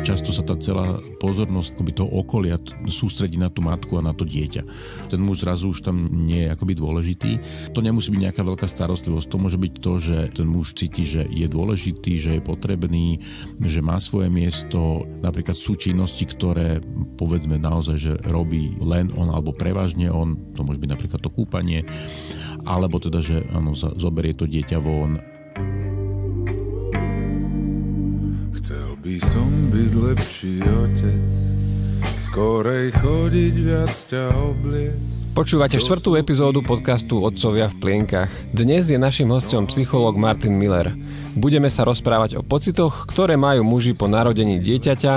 Často sa tá celá pozornosť akoby toho okolia sústredí na tú matku a na to dieťa. Ten muž zrazu už tam nie je akoby dôležitý. To nemusí byť nejaká veľká starostlivosť. To môže byť to, že ten muž cíti, že je dôležitý, že je potrebný, že má svoje miesto. Napríklad sú činnosti, ktoré povedzme naozaj, že robí len on alebo prevažne on. To môže byť napríklad to kúpanie alebo teda, že ano, zoberie to dieťa von by som byť lepší otec, skorej chodiť viac ťa obliec. Počúvate štvrtú epizódu podcastu Otcovia v plienkach. Dnes je našim hostom psychológ Martin Miller. Budeme sa rozprávať o pocitoch, ktoré majú muži po narodení dieťaťa,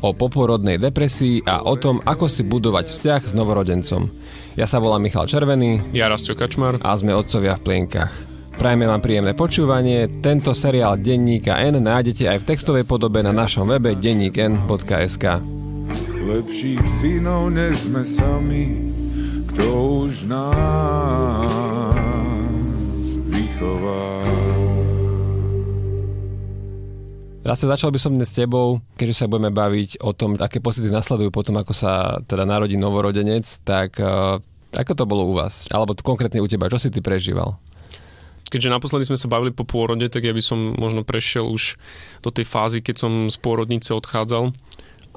o poporodnej depresii a o tom, ako si budovať vzťah s novorodencom. Ja sa volám Michal Červený. Ja Rastio Kačmar. A sme Otcovia v plienkach. Prajme vám príjemné počúvanie. Tento seriál Denníka N nájdete aj v textovej podobe na našom webe denníkn.sk. Lepších synov než sme sami, kto už nás vychová. sa začal by som dnes s tebou, keďže sa budeme baviť o tom, aké pocity nasledujú potom, ako sa teda narodí novorodenec, tak eh, ako to bolo u vás? Alebo konkrétne u teba, čo si ty prežíval? keďže naposledy sme sa bavili po pôrode, tak ja by som možno prešiel už do tej fázy, keď som z pôrodnice odchádzal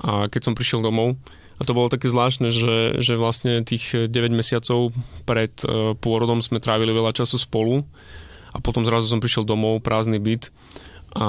a keď som prišiel domov. A to bolo také zvláštne, že, že vlastne tých 9 mesiacov pred e, pôrodom sme trávili veľa času spolu a potom zrazu som prišiel domov, prázdny byt a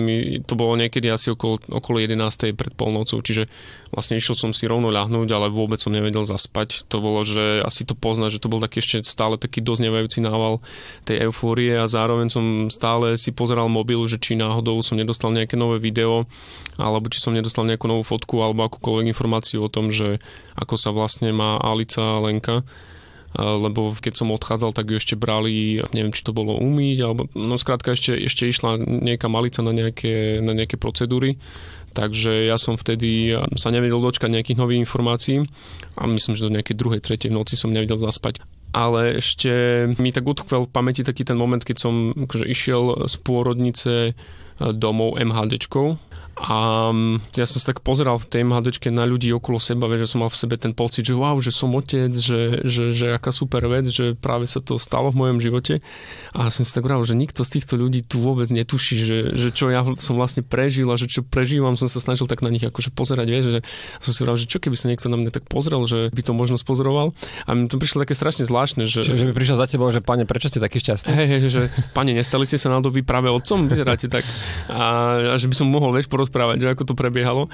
my, to bolo niekedy asi okolo, okolo 11. pred polnocou, čiže vlastne išiel som si rovno ľahnúť, ale vôbec som nevedel zaspať. To bolo, že asi to pozná, že to bol taký ešte stále taký doznevajúci nával tej eufórie a zároveň som stále si pozeral mobil, že či náhodou som nedostal nejaké nové video, alebo či som nedostal nejakú novú fotku, alebo akúkoľvek informáciu o tom, že ako sa vlastne má Alica Lenka lebo keď som odchádzal, tak ju ešte brali, neviem, či to bolo umyť, alebo, no skrátka ešte, ešte išla nejaká malica na nejaké, na nejaké procedúry, takže ja som vtedy sa nevedel dočkať nejakých nových informácií a myslím, že do nejakej druhej, tretej noci som nevedel zaspať ale ešte mi tak utkvel v pamäti taký ten moment, keď som akože išiel z pôrodnice e, domov MHDčkou a mm, ja som sa tak pozeral v tej mladočke na ľudí okolo seba, že som mal v sebe ten pocit, že wow, že som otec, že, že, že aká super vec, že práve sa to stalo v mojom živote. A som si tak hovoril, že nikto z týchto ľudí tu vôbec netuší, že, že čo ja som vlastne prežil a že čo prežívam, som sa snažil tak na nich akože pozerať, vieš, že som si hovoril, že čo keby sa niekto na mňa tak pozrel, že by to možno spozoroval. A mi to prišlo také strašne zvláštne, že... Čiže, že by prišiel za teba, že pane, prečo ste taký šťastný? Hej, hej, že pane, nestali ste sa na doby práve otcom, vyzeráte tak. A, a že by som mohol, vieš, porozprávať porozprávať, že ako to prebiehalo.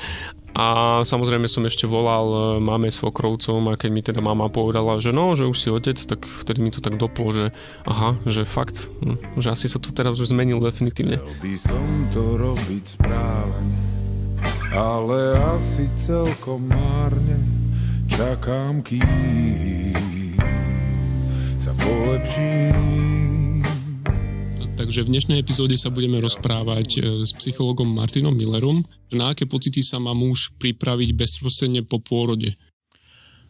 A samozrejme som ešte volal e, mame s svokrovcom a keď mi teda mama povedala, že no, že už si otec, tak vtedy mi to tak doplo, že aha, že fakt, hm, že asi sa to teraz už zmenil definitívne. Chcel by som to robiť správne, ale asi celkom márne čakám, kým sa polepším. Takže v dnešnej epizóde sa budeme rozprávať e, s psychologom Martinom Millerom, že na aké pocity sa má muž pripraviť bezprostredne po pôrode.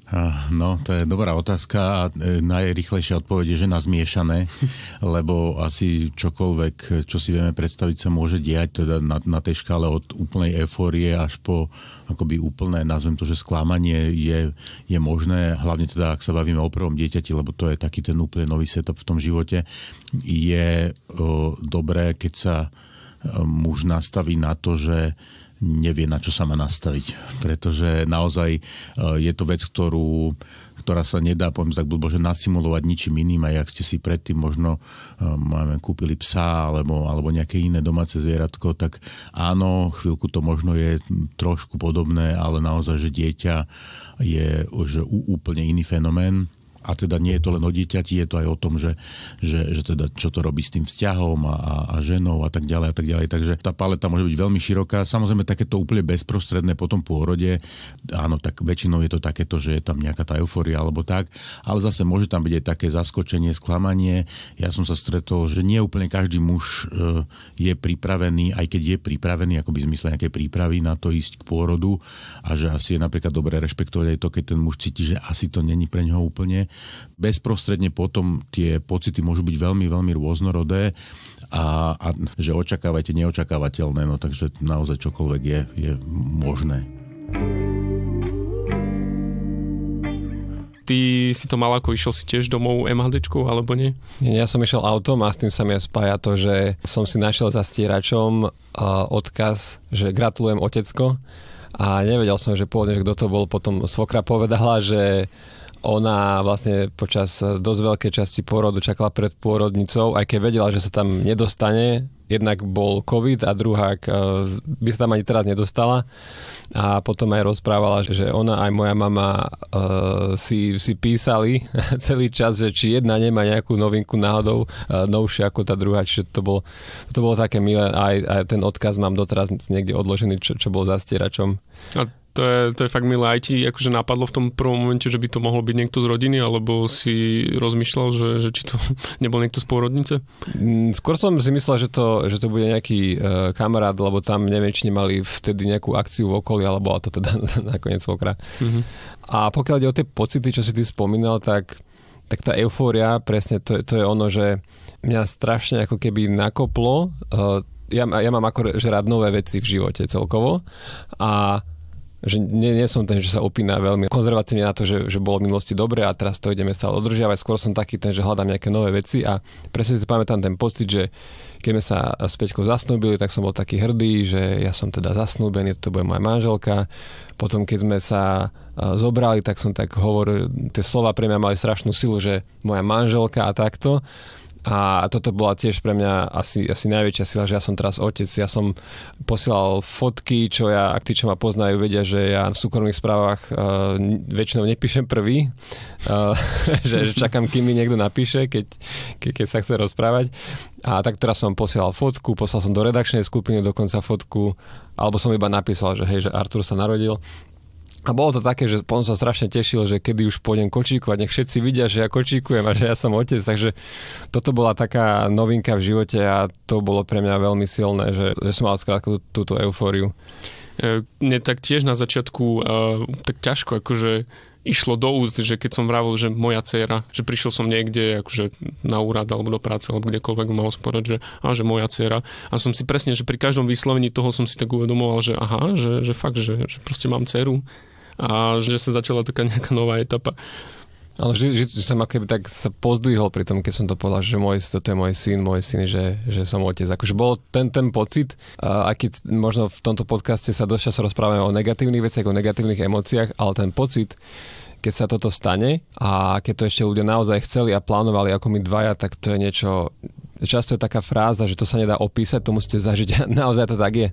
Ah, no, to je dobrá otázka a e, najrychlejšia odpoveď je, že na zmiešané, lebo asi čokoľvek, čo si vieme predstaviť, sa môže diať teda na, na tej škále od úplnej eufórie až po akoby úplné, nazvem to, že sklamanie je, je možné, hlavne teda, ak sa bavíme o prvom dieťati, lebo to je taký ten úplne nový setup v tom živote, je o, dobré, keď sa e, muž nastaví na to, že nevie, na čo sa má nastaviť. Pretože naozaj e, je to vec, ktorú, ktorá sa nedá, poviem tak blbo, že nasimulovať ničím iným, aj ak ste si predtým možno e, máme, kúpili psa alebo, alebo nejaké iné domáce zvieratko, tak áno, chvíľku to možno je trošku podobné, ale naozaj, že dieťa je už úplne iný fenomén a teda nie je to len o dieťati, je to aj o tom, že, že, že teda čo to robí s tým vzťahom a, a, a ženou a tak ďalej a tak ďalej. Takže tá paleta môže byť veľmi široká. Samozrejme takéto úplne bezprostredné po tom pôrode, áno, tak väčšinou je to takéto, že je tam nejaká tá euforia alebo tak, ale zase môže tam byť aj také zaskočenie, sklamanie. Ja som sa stretol, že nie úplne každý muž e, je pripravený, aj keď je pripravený, ako by zmysle nejaké prípravy na to ísť k pôrodu a že asi je napríklad dobré rešpektovať aj to, keď ten muž cíti, že asi to není pre neho úplne bezprostredne potom tie pocity môžu byť veľmi, veľmi rôznorodé a, a že očakávate neočakávateľné, no takže naozaj čokoľvek je, je možné. ty si to mal ako išiel si tiež domov MHD alebo nie? Ja som išiel autom a s tým sa mi spája to, že som si našiel za stieračom odkaz, že gratulujem otecko a nevedel som, že pôvodne, že kto to bol, potom svokra povedala, že ona vlastne počas eh, dosť veľkej časti pôrodu čakala pred pôrodnicou, aj keď vedela, že sa tam nedostane, jednak bol COVID a druhá eh, by sa tam ani teraz nedostala. A potom aj rozprávala, že ona aj moja mama uh, si, si písali celý čas, že či jedna nemá nejakú novinku náhodou uh, novšia ako tá druhá. Čiže to bolo, to bolo také milé. Aj, aj ten odkaz mám doteraz niekde odložený, čo, čo bol zastieračom. A to je, to je fakt milé. Aj ti akože napadlo v tom prvom momente, že by to mohlo byť niekto z rodiny, alebo si rozmýšľal, že, že či to nebol niekto z pôrodnice? Mm, skôr som si myslel, že to, že to bude nejaký uh, kamarát, lebo tam neviem, či nemali vtedy nejakú akciu v okolí, alebo a to teda nakoniec okra. Mm-hmm. A pokiaľ ide o tie pocity, čo si ty spomínal, tak, tak tá eufória, presne to, to je ono, že mňa strašne ako keby nakoplo uh, ja, ja mám ako že rád nové veci v živote celkovo a že nie, nie som ten, že sa opína veľmi konzervatívne na to, že, že bolo v minulosti dobre a teraz to ideme stále održiavať. Skôr som taký ten, že hľadám nejaké nové veci a presne si pamätám ten pocit, že keď sme sa s Peťkou zasnúbili, tak som bol taký hrdý, že ja som teda zasnúbený, to bude moja manželka. Potom keď sme sa e, zobrali, tak som tak hovoril, tie slova pre mňa mali strašnú silu, že moja manželka a takto. A toto bola tiež pre mňa asi, asi najväčšia sila, že ja som teraz otec. Ja som posielal fotky, čo ja, ak tí, čo ma poznajú, vedia, že ja v súkromných správach uh, väčšinou nepíšem prvý, uh, že, že čakám, kým mi niekto napíše, keď, ke, keď sa chce rozprávať. A tak teraz som posielal fotku, poslal som do redakčnej skupiny dokonca fotku, alebo som iba napísal, že hej, že Artur sa narodil a bolo to také, že on sa strašne tešil, že kedy už pôjdem kočíkovať, nech všetci vidia, že ja kočíkujem a že ja som otec, takže toto bola taká novinka v živote a to bolo pre mňa veľmi silné, že, že som mal skrátku tú, túto eufóriu. E, mne tak tiež na začiatku uh, tak ťažko akože išlo do úst, že keď som vravil, že moja dcéra, že prišiel som niekde akože na úrad alebo do práce alebo kdekoľvek malo spovedať, že, a, že moja dcéra. A som si presne, že pri každom vyslovení toho som si tak uvedomoval, že aha, že, že fakt, že, že proste mám dceru a že sa začala taká nejaká nová etapa. Ale vždy, vždy som akoby tak sa pozdvihol pri tom, keď som to povedal, že môj, toto je môj syn, môj syn, že, že som otec. Akože bol ten, ten pocit, a keď možno v tomto podcaste sa dosť času rozprávame o negatívnych veciach, o negatívnych emóciách, ale ten pocit, keď sa toto stane a keď to ešte ľudia naozaj chceli a plánovali ako my dvaja, tak to je niečo často je taká fráza, že to sa nedá opísať, to musíte zažiť a naozaj to tak je.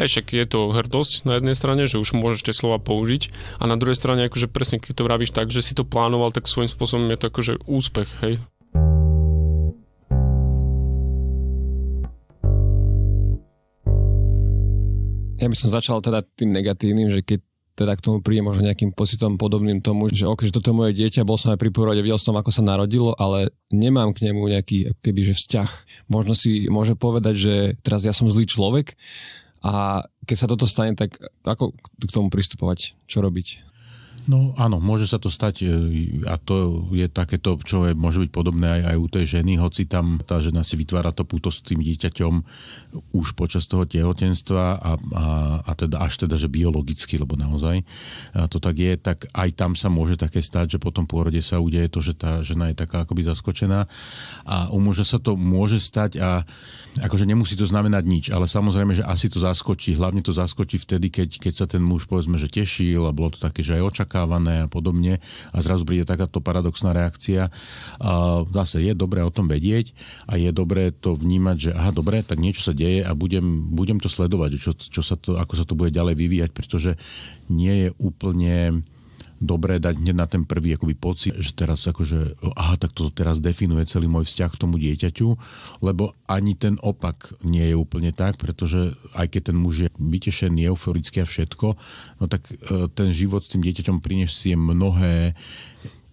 Hej, však je to hrdosť na jednej strane, že už môžete slova použiť a na druhej strane, akože presne, keď to vravíš tak, že si to plánoval, tak svojím spôsobom je to akože úspech, hej. Ja by som začal teda tým negatívnym, že keď teda k tomu príde možno nejakým pocitom podobným tomu, že ok, že toto je moje dieťa, bol som aj pri porode, videl som, ako sa narodilo, ale nemám k nemu nejaký keby, že vzťah. Možno si môže povedať, že teraz ja som zlý človek a keď sa toto stane, tak ako k tomu pristupovať? Čo robiť? No áno, môže sa to stať e, a to je takéto, čo je, môže byť podobné aj, aj u tej ženy, hoci tam tá žena si vytvára to puto s tým dieťaťom už počas toho tehotenstva a, a, a teda až teda, že biologicky, lebo naozaj to tak je, tak aj tam sa môže také stať, že potom tom pôrode sa udeje to, že tá žena je taká akoby zaskočená a u muža sa to môže stať a akože nemusí to znamenať nič, ale samozrejme, že asi to zaskočí, hlavne to zaskočí vtedy, keď, keď sa ten muž povedzme, že tešil a bolo to také, že aj očaká očakávané a podobne a zrazu príde takáto paradoxná reakcia. A zase je dobré o tom vedieť a je dobré to vnímať, že aha, dobre, tak niečo sa deje a budem, budem to sledovať, čo, čo sa to, ako sa to bude ďalej vyvíjať, pretože nie je úplne dobré dať hneď na ten prvý akoby pocit, že teraz akože, aha, tak toto teraz definuje celý môj vzťah k tomu dieťaťu, lebo ani ten opak nie je úplne tak, pretože aj keď ten muž je vytešený, euforický a všetko, no tak e, ten život s tým dieťaťom prinesie mnohé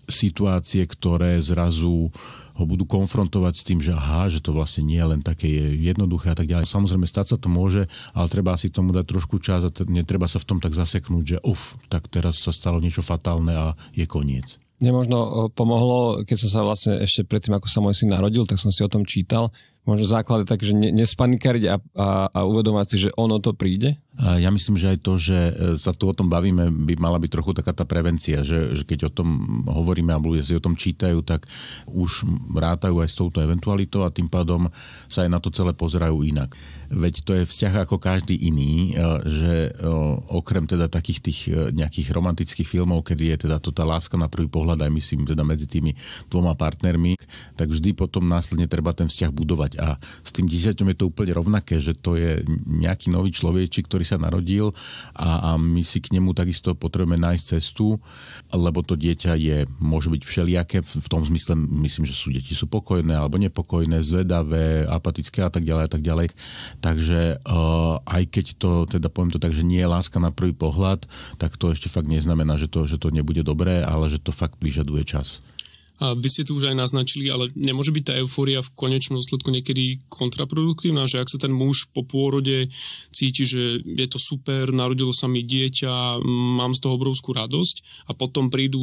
situácie, ktoré zrazu ho budú konfrontovať s tým, že aha, že to vlastne nie je len také jednoduché a tak ďalej. Samozrejme, stať sa to môže, ale treba si tomu dať trošku čas a netreba sa v tom tak zaseknúť, že uf, tak teraz sa stalo niečo fatálne a je koniec. Mne možno pomohlo, keď som sa vlastne ešte predtým, ako sa môj syn narodil, tak som si o tom čítal. Možno základ je tak, že nespanikariť a, a, a uvedomať si, že ono to príde, ja myslím, že aj to, že e, sa tu o tom bavíme, by mala byť trochu taká tá prevencia, že, že keď o tom hovoríme a ľudia si o tom čítajú, tak už rátajú aj s touto eventualitou a tým pádom sa aj na to celé pozerajú inak. Veď to je vzťah ako každý iný, e, že e, okrem teda takých tých nejakých romantických filmov, kedy je teda to tá láska na prvý pohľad, aj myslím teda medzi tými dvoma partnermi, tak vždy potom následne treba ten vzťah budovať. A s tým dieťaťom je to úplne rovnaké, že to je nejaký nový človečik, ktorý ktorý sa narodil a, a my si k nemu takisto potrebujeme nájsť cestu, lebo to dieťa je, môže byť všelijaké, v tom zmysle myslím, že sú deti sú pokojné alebo nepokojné, zvedavé, apatické a tak ďalej a tak ďalej. Takže uh, aj keď to, teda poviem to tak, že nie je láska na prvý pohľad, tak to ešte fakt neznamená, že to, že to nebude dobré, ale že to fakt vyžaduje čas. A vy ste tu už aj naznačili, ale nemôže byť tá eufória v konečnom dôsledku niekedy kontraproduktívna, že ak sa ten muž po pôrode cíti, že je to super, narodilo sa mi dieťa, mám z toho obrovskú radosť a potom prídu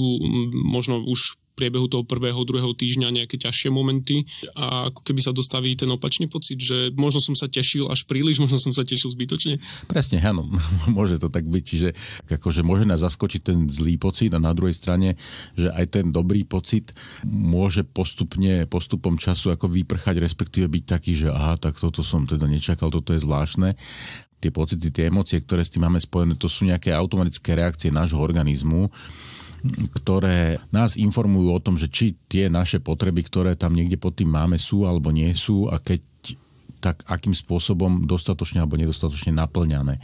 možno už priebehu toho prvého, druhého týždňa nejaké ťažšie momenty a ako keby sa dostaví ten opačný pocit, že možno som sa tešil až príliš, možno som sa tešil zbytočne. Presne, áno, môže to tak byť, že akože môže nás zaskočiť ten zlý pocit a na druhej strane, že aj ten dobrý pocit môže postupne, postupom času ako vyprchať, respektíve byť taký, že aha, tak toto som teda nečakal, toto je zvláštne tie pocity, tie emócie, ktoré s tým máme spojené, to sú nejaké automatické reakcie nášho organizmu ktoré nás informujú o tom, že či tie naše potreby, ktoré tam niekde pod tým máme, sú alebo nie sú a keď tak akým spôsobom dostatočne alebo nedostatočne naplňané.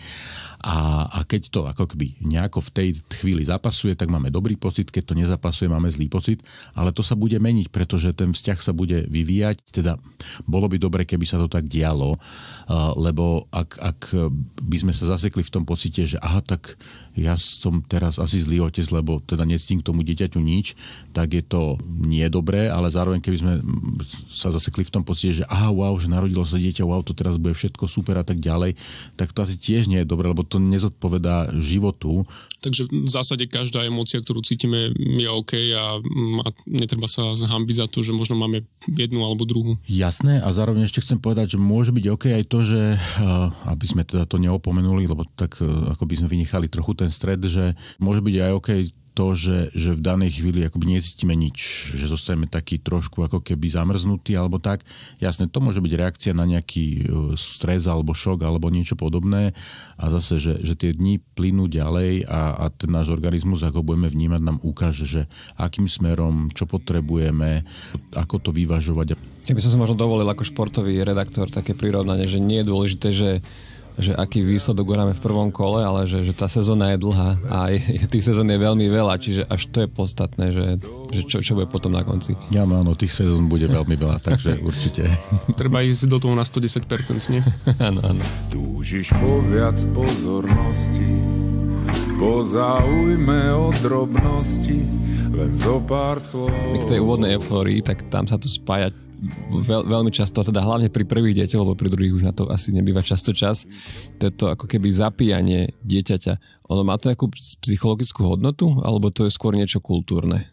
A, a keď to ako keby nejako v tej chvíli zapasuje, tak máme dobrý pocit, keď to nezapasuje, máme zlý pocit, ale to sa bude meniť, pretože ten vzťah sa bude vyvíjať. Teda bolo by dobre, keby sa to tak dialo, lebo ak, ak by sme sa zasekli v tom pocite, že aha, tak ja som teraz asi zlý otec, lebo teda necítim k tomu dieťaťu nič, tak je to nie dobré, ale zároveň keby sme sa zasekli v tom pocite, že aha, wow, že narodilo sa dieťa, wow, to teraz bude všetko super a tak ďalej, tak to asi tiež nie je dobré, lebo to nezodpovedá životu. Takže v zásade každá emócia, ktorú cítime, je OK a, mm, a netreba sa zhambiť za to, že možno máme jednu alebo druhú. Jasné a zároveň ešte chcem povedať, že môže byť OK aj to, že eh, aby sme teda to neopomenuli, lebo tak eh, ako by sme vynechali trochu ten stred, že môže byť aj OK to, že, že v danej chvíli akoby necítime nič, že zostaneme taký trošku ako keby zamrznutý alebo tak. Jasne, to môže byť reakcia na nejaký e, stres alebo šok alebo niečo podobné a zase, že, že tie dni plynú ďalej a, a ten náš organizmus, ako budeme vnímať, nám ukáže, že akým smerom, čo potrebujeme, ako to vyvažovať. Ja by som si možno dovolil ako športový redaktor také prirovnanie, že nie je dôležité, že že aký výsledok uráme v prvom kole, ale že, že tá sezóna je dlhá a je, tých sezón je veľmi veľa, čiže až to je podstatné, že, že čo, čo bude potom na konci. Ja mám, áno, tých sezón bude veľmi veľa, takže určite. Treba ísť do toho na 110%, nie? Áno, áno. Túžiš po viac pozornosti, pozaujme o drobnosti, len zo pár slov. K tej úvodnej euforii, tak tam sa to spája veľ, veľmi často, teda hlavne pri prvých deťoch, lebo pri druhých už na to asi nebýva často čas, to je to ako keby zapíjanie dieťaťa. Ono má to nejakú psychologickú hodnotu, alebo to je skôr niečo kultúrne?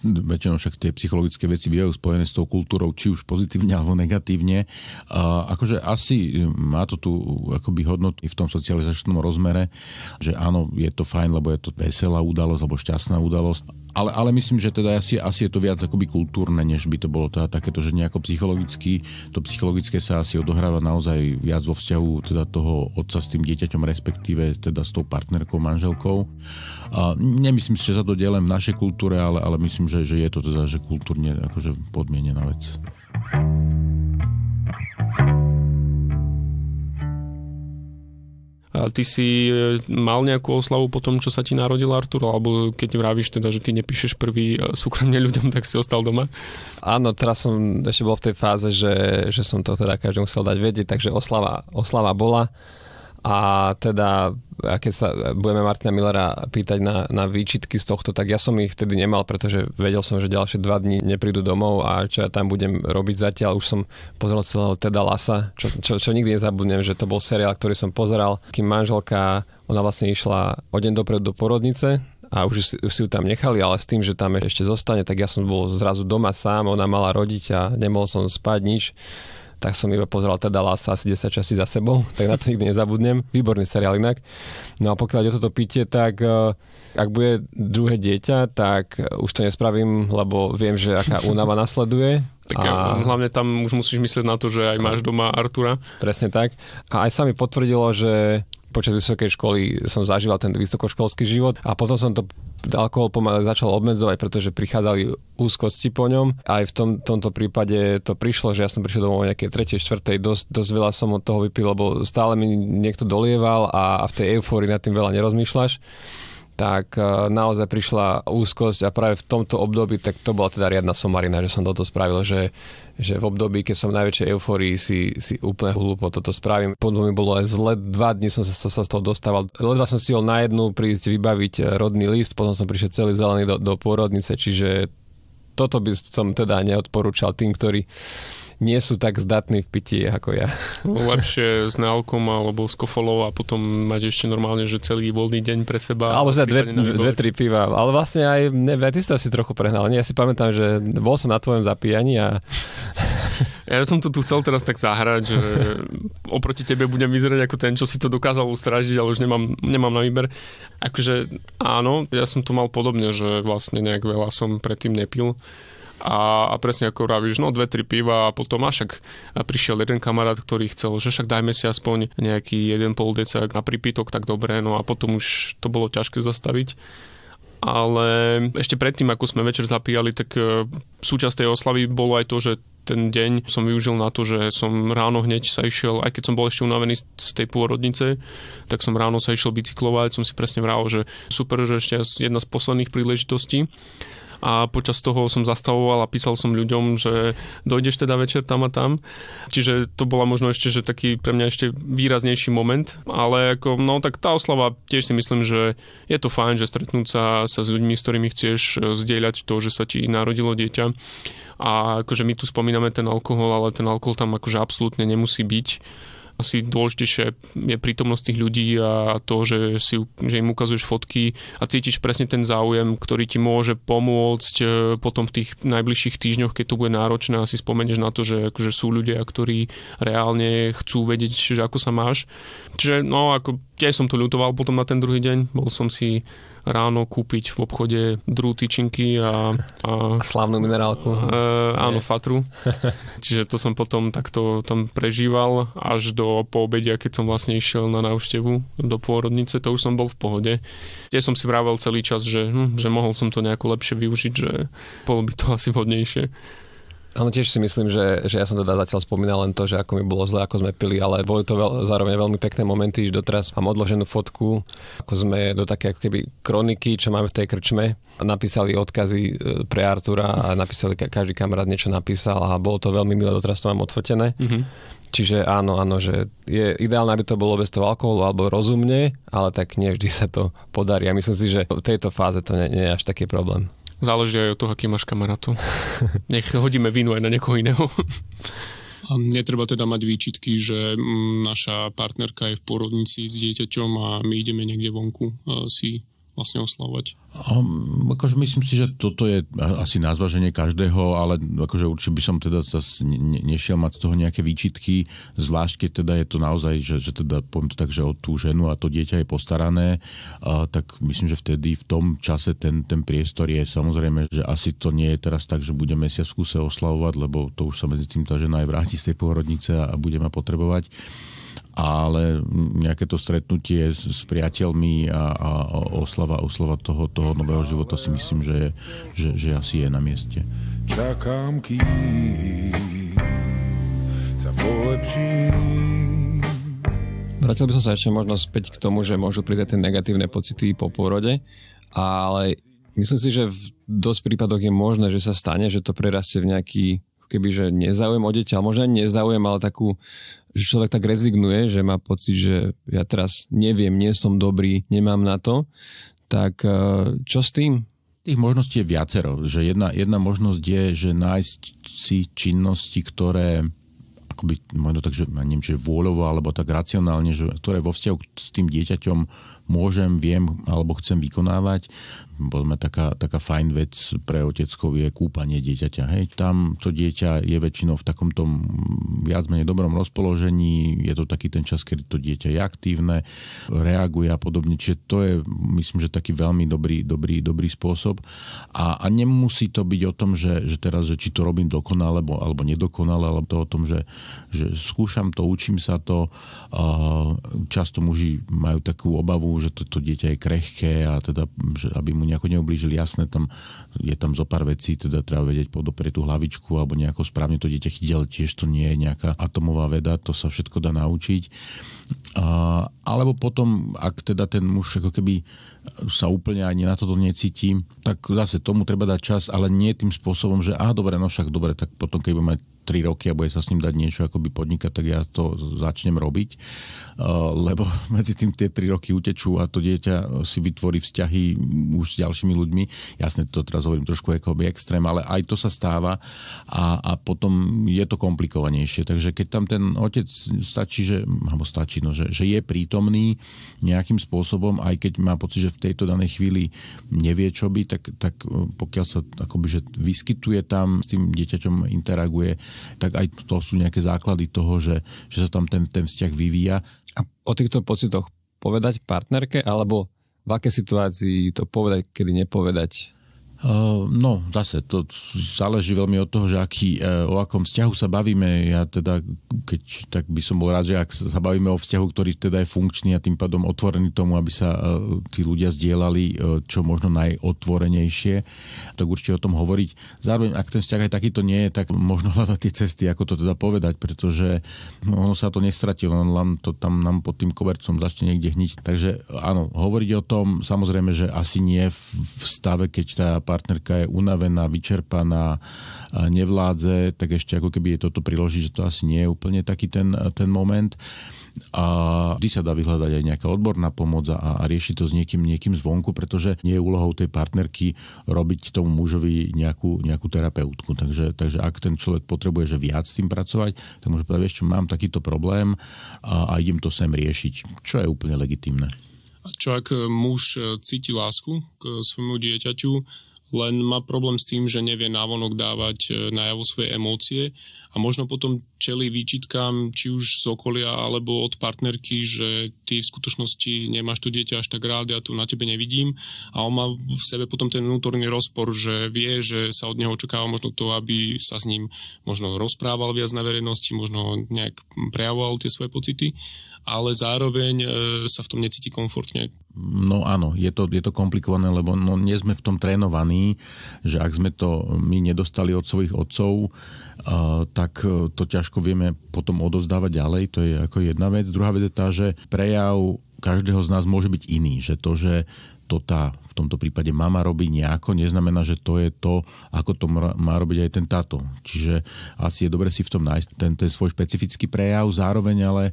väčšinou však tie psychologické veci bývajú spojené s tou kultúrou, či už pozitívne alebo negatívne. A akože asi má to tu akoby hodnotu v tom socializačnom rozmere, že áno, je to fajn, lebo je to veselá udalosť, alebo šťastná udalosť, ale, ale myslím, že teda asi, asi je to viac akoby kultúrne, než by to bolo teda takéto, že nejako psychologicky, to psychologické sa asi odohráva naozaj viac vo vzťahu teda toho otca s tým dieťaťom, respektíve teda s tou partnerkou, manželkou. A nemyslím si, že sa to deje len v našej kultúre, ale, ale myslím, že, že je to teda, že kultúrne akože podmienená vec. A ty si e, mal nejakú oslavu po tom, čo sa ti narodil Artur? Alebo keď vravíš teda, že ty nepíšeš prvý e, súkromne ľuďom, tak si ostal doma? Áno, teraz som ešte bol v tej fáze, že, že som to teda každému musel dať vedieť, takže oslava, oslava bola. A teda keď sa budeme Martina Millera pýtať na, na výčitky z tohto, tak ja som ich vtedy nemal, pretože vedel som, že ďalšie dva dní neprídu domov a čo ja tam budem robiť zatiaľ. Už som pozrel celého Teda Lasa, čo, čo, čo nikdy nezabudnem, že to bol seriál, ktorý som pozeral, kým manželka, ona vlastne išla o deň dopredu do porodnice, a už, už si ju tam nechali, ale s tým, že tam ešte zostane, tak ja som bol zrazu doma sám, ona mala rodiť a nemohol som spať nič tak som iba pozeral teda Lasa asi 10 časí za sebou, tak na to nikdy nezabudnem. Výborný seriál inak. No a pokiaľ je toto pitie, tak eh, ak bude druhé dieťa, tak eh, už to nespravím, lebo viem, že aká únava nasleduje. Tak eh, a... hlavne tam už musíš myslieť na to, že aj máš doma Artura. Presne tak. A aj sa mi potvrdilo, že počas vysokej školy som zažíval ten vysokoškolský život a potom som to alkohol pomaly začal obmedzovať, pretože prichádzali úzkosti po ňom. Aj v tom, tomto prípade to prišlo, že ja som prišiel domov o nejakej 3. 4. Dosť, dosť veľa som od toho vypil, lebo stále mi niekto dolieval a, a v tej eufórii nad tým veľa nerozmýšľaš tak e, naozaj prišla úzkosť a práve v tomto období, tak to bola teda riadna somarina, že som toto spravil, že, že v období, keď som v najväčšej euforii si, si úplne hlúpo toto spravím. Po mi bolo aj zle, dva dni som sa, sa, sa z toho dostával. Ledva som stihol na jednu prísť vybaviť e, rodný list, potom som prišiel celý zelený do, do pôrodnice, čiže toto by som teda neodporúčal tým, ktorí nie sú tak zdatní v pití ako ja. No, lepšie s nealkom alebo s kofolou a potom mať ešte normálne, že celý voľný deň pre seba. Alebo za dve, dve, tri piva. Ale vlastne aj, neviem, ty si to asi trochu prehnal. Nie, ja si pamätám, že bol som na tvojom zapíjaní a... Ja som to tu chcel teraz tak zahrať, že oproti tebe budem vyzerať ako ten, čo si to dokázal ustražiť, ale už nemám, nemám na výber. Akože áno, ja som to mal podobne, že vlastne nejak veľa som predtým nepil. A, a presne ako vravíš, no dve, tri piva a potom až ak prišiel jeden kamarát, ktorý chcel, že však dajme si aspoň nejaký jeden pol decák na pripítok, tak dobre, no a potom už to bolo ťažké zastaviť ale ešte predtým, ako sme večer zapíjali, tak e, súčasť tej oslavy bolo aj to, že ten deň som využil na to, že som ráno hneď sa išiel, aj keď som bol ešte unavený z tej pôrodnice, tak som ráno sa išiel bicyklovať, som si presne vral, že super, že ešte jedna z posledných príležitostí a počas toho som zastavoval a písal som ľuďom, že dojdeš teda večer tam a tam. Čiže to bola možno ešte, že taký pre mňa ešte výraznejší moment, ale ako, no tak tá oslava tiež si myslím, že je to fajn, že stretnúť sa, sa s ľuďmi, s ktorými chceš e, zdieľať to, že sa ti narodilo dieťa a akože my tu spomíname ten alkohol, ale ten alkohol tam akože absolútne nemusí byť asi dôležitejšie je prítomnosť tých ľudí a to, že, si, že im ukazuješ fotky a cítiš presne ten záujem, ktorý ti môže pomôcť e, potom v tých najbližších týždňoch, keď to bude náročné a si spomeneš na to, že akože sú ľudia, ktorí reálne chcú vedieť, že ako sa máš. Čiže no, ako tiež som to ľutoval potom na ten druhý deň. Bol som si ráno kúpiť v obchode druhú tyčinky a... A, a slávnu minerálku. A, áno, Nie. fatru. Čiže to som potom takto tam prežíval až do poobedia, keď som vlastne išiel na návštevu do pôrodnice, to už som bol v pohode. Tiež som si vravel celý čas, že, hm, že mohol som to nejako lepšie využiť, že bolo by to asi vhodnejšie. Áno, tiež si myslím, že, že ja som teda zatiaľ spomínal len to, že ako mi bolo zle, ako sme pili, ale boli to veľ, zároveň veľmi pekné momenty, že doteraz mám odloženú fotku, ako sme do také ako keby kroniky, čo máme v tej krčme. Napísali odkazy e, pre Artura a napísali, každý kamarát niečo napísal a bolo to veľmi milé, doteraz to mám odfotené. Mm-hmm. Čiže áno, áno, že je ideálne, aby to bolo bez toho alkoholu alebo rozumne, ale tak nie vždy sa to podarí. A myslím si, že v tejto fáze to nie, nie je až taký problém. Záleží aj od toho, aký máš kamarátu. Nech hodíme vinu aj na niekoho iného. A netreba teda mať výčitky, že mm, naša partnerka je v porodnici s dieťaťom a my ideme niekde vonku e, si vlastne oslavovať. Um, akože myslím si, že toto je asi na zvaženie každého, ale akože určite by som teda zase ne, nešiel mať z toho nejaké výčitky, zvlášť keď teda je to naozaj, že, že teda poviem to tak, že o tú ženu a to dieťa je postarané, a tak myslím, že vtedy v tom čase ten, ten priestor je samozrejme, že asi to nie je teraz tak, že budeme si v oslavovať, lebo to už sa medzi tým tá žena aj vráti z tej pôrodnice a, a budeme potrebovať ale nejaké to stretnutie s priateľmi a, a oslava, oslava toho, toho nového života si myslím, že, že, že asi je na mieste. Čakám, sa polepší. Vrátil by som sa ešte možno späť k tomu, že môžu prísť tie negatívne pocity po pôrode, ale myslím si, že v dosť prípadoch je možné, že sa stane, že to prerastie v nejaký keby, že nezaujem o deti, ale možno aj nezaujem, ale takú, že človek tak rezignuje, že má pocit, že ja teraz neviem, nie som dobrý, nemám na to, tak e, čo s tým? Tých možností je viacero. Že jedna, jedna možnosť je, že nájsť si činnosti, ktoré akoby, možno tak, že neviem, či je vôľovo alebo tak racionálne, že, ktoré vo vzťahu s tým dieťaťom môžem, viem alebo chcem vykonávať. Povedzme, taká, taká fajn vec pre oteckov je kúpanie dieťaťa. Hej, tam to dieťa je väčšinou v takomto viac menej dobrom rozpoložení, je to taký ten čas, kedy to dieťa je aktívne, reaguje a podobne. Čiže to je, myslím, že taký veľmi dobrý, dobrý, dobrý spôsob. A, a nemusí to byť o tom, že, že teraz, že či to robím dokonale alebo, alebo nedokonale, alebo to o tom, že, že skúšam to, učím sa to. Často muži majú takú obavu, že to, to dieťa je krehké a teda, že aby mu nejako neublížili, jasné, tam je tam zo pár vecí, teda treba vedieť podoprieť tú hlavičku alebo nejako správne to dieťa chytil, tiež to nie je nejaká atomová veda, to sa všetko dá naučiť. A, alebo potom, ak teda ten muž ako keby sa úplne ani na toto necítim, tak zase tomu treba dať čas, ale nie tým spôsobom, že a dobre, no však dobre, tak potom keď budem mať 3 roky a bude sa s ním dať niečo akoby podnikať, tak ja to začnem robiť, eh, lebo medzi tým tie 3 roky utečú a to dieťa si vytvorí vzťahy už s ďalšími ľuďmi. Jasne, to teraz hovorím trošku akoby extrém, ale aj to sa stáva a, a potom je to komplikovanejšie. Takže keď tam ten otec stačí, že, alebo stačí, no, že, že je prítomný nejakým spôsobom, aj keď má pocit, že v tejto danej chvíli nevie, čo by, tak, tak eh, pokiaľ sa akoby, že vyskytuje tam, s tým dieťaťom interaguje, tak aj to sú nejaké základy toho, že, že sa tam ten, ten vzťah vyvíja. A o týchto pocitoch povedať partnerke, alebo v akej situácii to povedať, kedy nepovedať? Eh, no, zase, to záleží veľmi od toho, že aký, eh, o akom vzťahu sa bavíme. Ja teda, keď tak by som bol rád, že ak sa bavíme o vzťahu, ktorý teda je funkčný a tým pádom otvorený tomu, aby sa eh, tí ľudia zdieľali čo možno najotvorenejšie, tak určite o tom hovoriť. Zároveň, ak ten vzťah aj takýto nie je, tak možno hľadať tie cesty, ako to teda povedať, pretože no, ono sa to nestratilo, len to tam nám pod tým kobercom začne niekde hniť. Takže áno, hovoriť o tom, samozrejme, že asi nie v stave, keď tá partnerka je unavená, vyčerpaná, nevládze, tak ešte ako keby je toto priložiť, že to asi nie je úplne taký ten, ten moment. A vždy sa dá vyhľadať aj nejaká odborná pomoc a, a riešiť to s niekým, niekým zvonku, pretože nie je úlohou tej partnerky robiť tomu mužovi nejakú, nejakú terapeutku. Takže, takže ak ten človek potrebuje, že viac s tým pracovať, tak môže povedať, že mám takýto problém a, a idem to sem riešiť, čo je úplne legitimné. Čo ak muž cíti lásku k svojmu dieťaťu, len má problém s tým, že nevie návonok dávať e, najavo svoje emócie a možno potom čeli výčitkám či už z okolia alebo od partnerky, že ty v skutočnosti nemáš to dieťa až tak rád, ja tu na tebe nevidím a on má v sebe potom ten vnútorný rozpor, že vie, že sa od neho očakáva možno to, aby sa s ním možno rozprával viac na verejnosti, možno nejak prejavoval tie svoje pocity, ale zároveň e, sa v tom necíti komfortne. No áno, je to, je to komplikované, lebo no, nie sme v tom trénovaní, že ak sme to my nedostali od svojich otcov, uh, tak e, to ťažko vieme potom odovzdávať ďalej, to je ako jedna vec. Druhá vec je tá, že prejav každého z nás môže byť iný, že to, že to tá v tomto prípade mama robí nejako, neznamená, že to je to, ako to má robiť aj ten táto. Čiže asi je dobre si v tom nájsť ten, ten svoj špecifický prejav, zároveň ale e,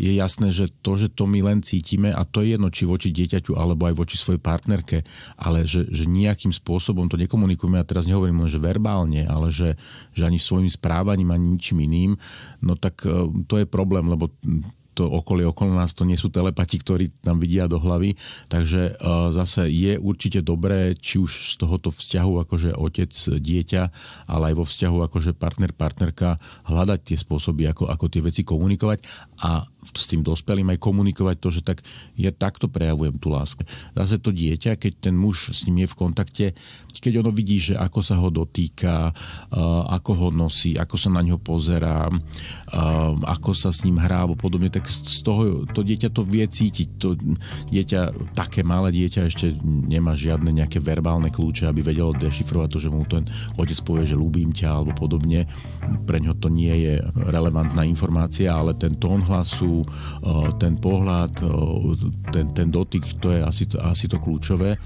je jasné, že to, že to my len cítime, a to je jedno, či voči dieťaťu alebo aj voči svojej partnerke, ale že, že nejakým spôsobom to nekomunikujeme, a teraz nehovorím len, že verbálne, ale že, že ani svojim správaním, ani ničím iným, no tak e, to je problém, lebo to okolie okolo nás, to nie sú telepati, ktorí tam vidia do hlavy, takže e, zase je určite dobré, či už z tohoto vzťahu akože otec, dieťa, ale aj vo vzťahu akože partner, partnerka, hľadať tie spôsoby, ako, ako tie veci komunikovať a s tým dospelým aj komunikovať to, že tak ja takto prejavujem tú lásku. Zase to dieťa, keď ten muž s ním je v kontakte, keď ono vidí, že ako sa ho dotýka, eh, ako ho nosí, ako sa na ňo pozerá, eh, ako sa s ním hrá alebo podobne, tak z toho to dieťa to vie cítiť. To dieťa, také malé dieťa ešte nemá žiadne nejaké verbálne kľúče, aby vedelo dešifrovať to, že mu ten otec povie, že ľúbim ťa alebo podobne. Pre ňo to nie je relevantná informácia, ale ten tón hlasu, E, ten pohľad, e, ten, ten dotyk, to je asi, asi to kľúčové.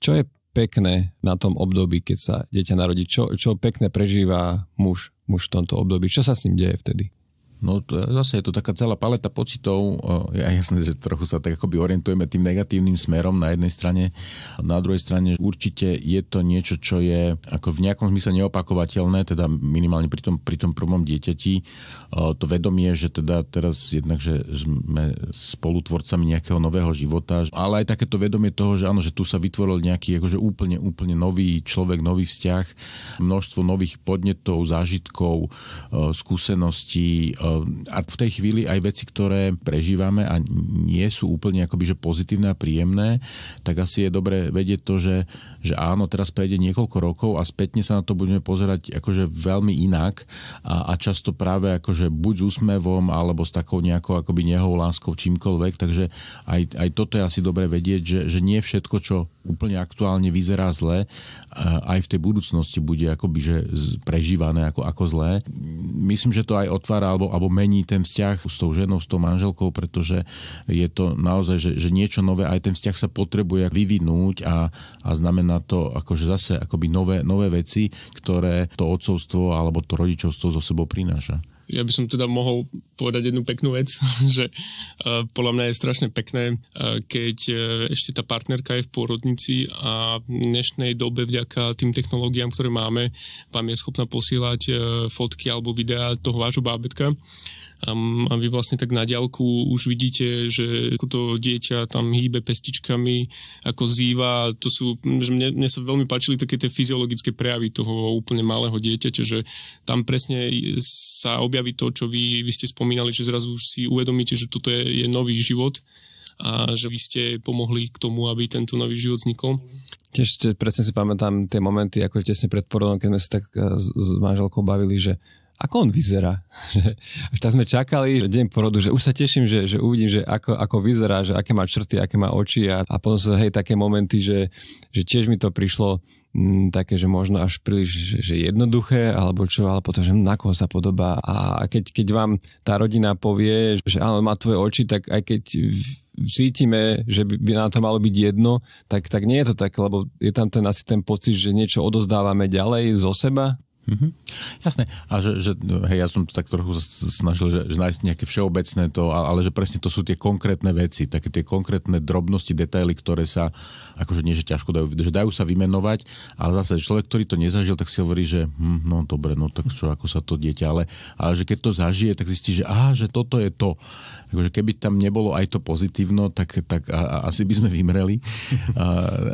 Čo je pekné na tom období, keď sa dieťa narodí? Čo, čo pekné prežíva muž, muž v tomto období? Čo sa s ním deje vtedy? No to, zase je to taká celá paleta pocitov. Ja jasné, že trochu sa tak akoby orientujeme tým negatívnym smerom na jednej strane. Na druhej strane určite je to niečo, čo je ako v nejakom zmysle neopakovateľné, teda minimálne pri tom, pri tom prvom dieťati. To vedomie, že teda teraz jednak, že sme spolutvorcami nejakého nového života, ale aj takéto vedomie toho, že áno, že tu sa vytvoril nejaký akože úplne, úplne nový človek, nový vzťah, množstvo nových podnetov, zážitkov, skúseností, Ehm, a v tej chvíli aj veci, ktoré prežívame a nie sú úplne akoby, že pozitívne a príjemné, tak asi je dobre vedieť to, že že áno, teraz prejde niekoľko rokov a spätne sa na to budeme pozerať akože veľmi inak a, a často práve akože buď s úsmevom alebo s takou nejakou akoby láskou, čímkoľvek, takže aj, aj toto je asi dobre vedieť, že, že nie všetko, čo úplne aktuálne vyzerá zle, aj v tej budúcnosti bude akoby že prežívané ako, ako zlé. Myslím, že to aj otvára alebo, alebo mení ten vzťah s tou ženou, s tou manželkou, pretože je to naozaj, že, že niečo nové, aj ten vzťah sa potrebuje vyvinúť a, a znamená na to akože zase akoby nové, nové veci, ktoré to odcovstvo alebo to rodičovstvo zo sebou prináša ja by som teda mohol povedať jednu peknú vec, že e, podľa mňa je strašne pekné, e, keď e, ešte tá partnerka je v pôrodnici a v dnešnej dobe vďaka tým technológiám, ktoré máme, vám je schopná posielať fotky alebo videá toho vášho bábetka a vy vlastne tak na diálku už vidíte, že to dieťa tam hýbe pestičkami, ako zýva, to sú, že mne, mne sa veľmi páčili také tie fyziologické prejavy toho úplne malého dieťaťa, že tam presne sa objavia objaví to, čo vy, vy ste spomínali, že zrazu si uvedomíte, že toto je, je nový život a že vy ste pomohli k tomu, aby tento nový život vznikol. Tiež presne si pamätám tie momenty, ako tesne pred porodom, keď sme sa tak eh, s, s manželkou bavili, že ako on vyzerá. Až tak sme čakali že deň porodu, že už sa teším, že, že uvidím, že ako, ako vyzerá, že aké má črty, aké má oči a, a potom sa hej také momenty, že, že tiež mi to prišlo m, mm, také, že možno až príliš že, že jednoduché, alebo čo, ale potom, že na koho sa podobá. A keď, keď vám tá rodina povie, že áno, má tvoje oči, tak aj keď cítime, že by, by nám to malo byť jedno, tak, tak nie je to tak, lebo je tam ten asi ten pocit, že niečo odozdávame ďalej zo seba, Mm-hmm. Jasné. A že, že hej, ja som tak trochu snažil, že, že nájsť nejaké všeobecné to, ale že presne to sú tie konkrétne veci, také tie konkrétne drobnosti, detaily, ktoré sa, akože nie, že ťažko dajú, že dajú sa vymenovať, ale zase človek, ktorý to nezažil, tak si hovorí, že hm, no dobre, no tak čo, ako sa to dieťa, ale, ale že keď to zažije, tak zistí, že aha, že toto je to. Akože keby tam nebolo aj to pozitívno, tak, tak a, a, asi by sme vymreli. a,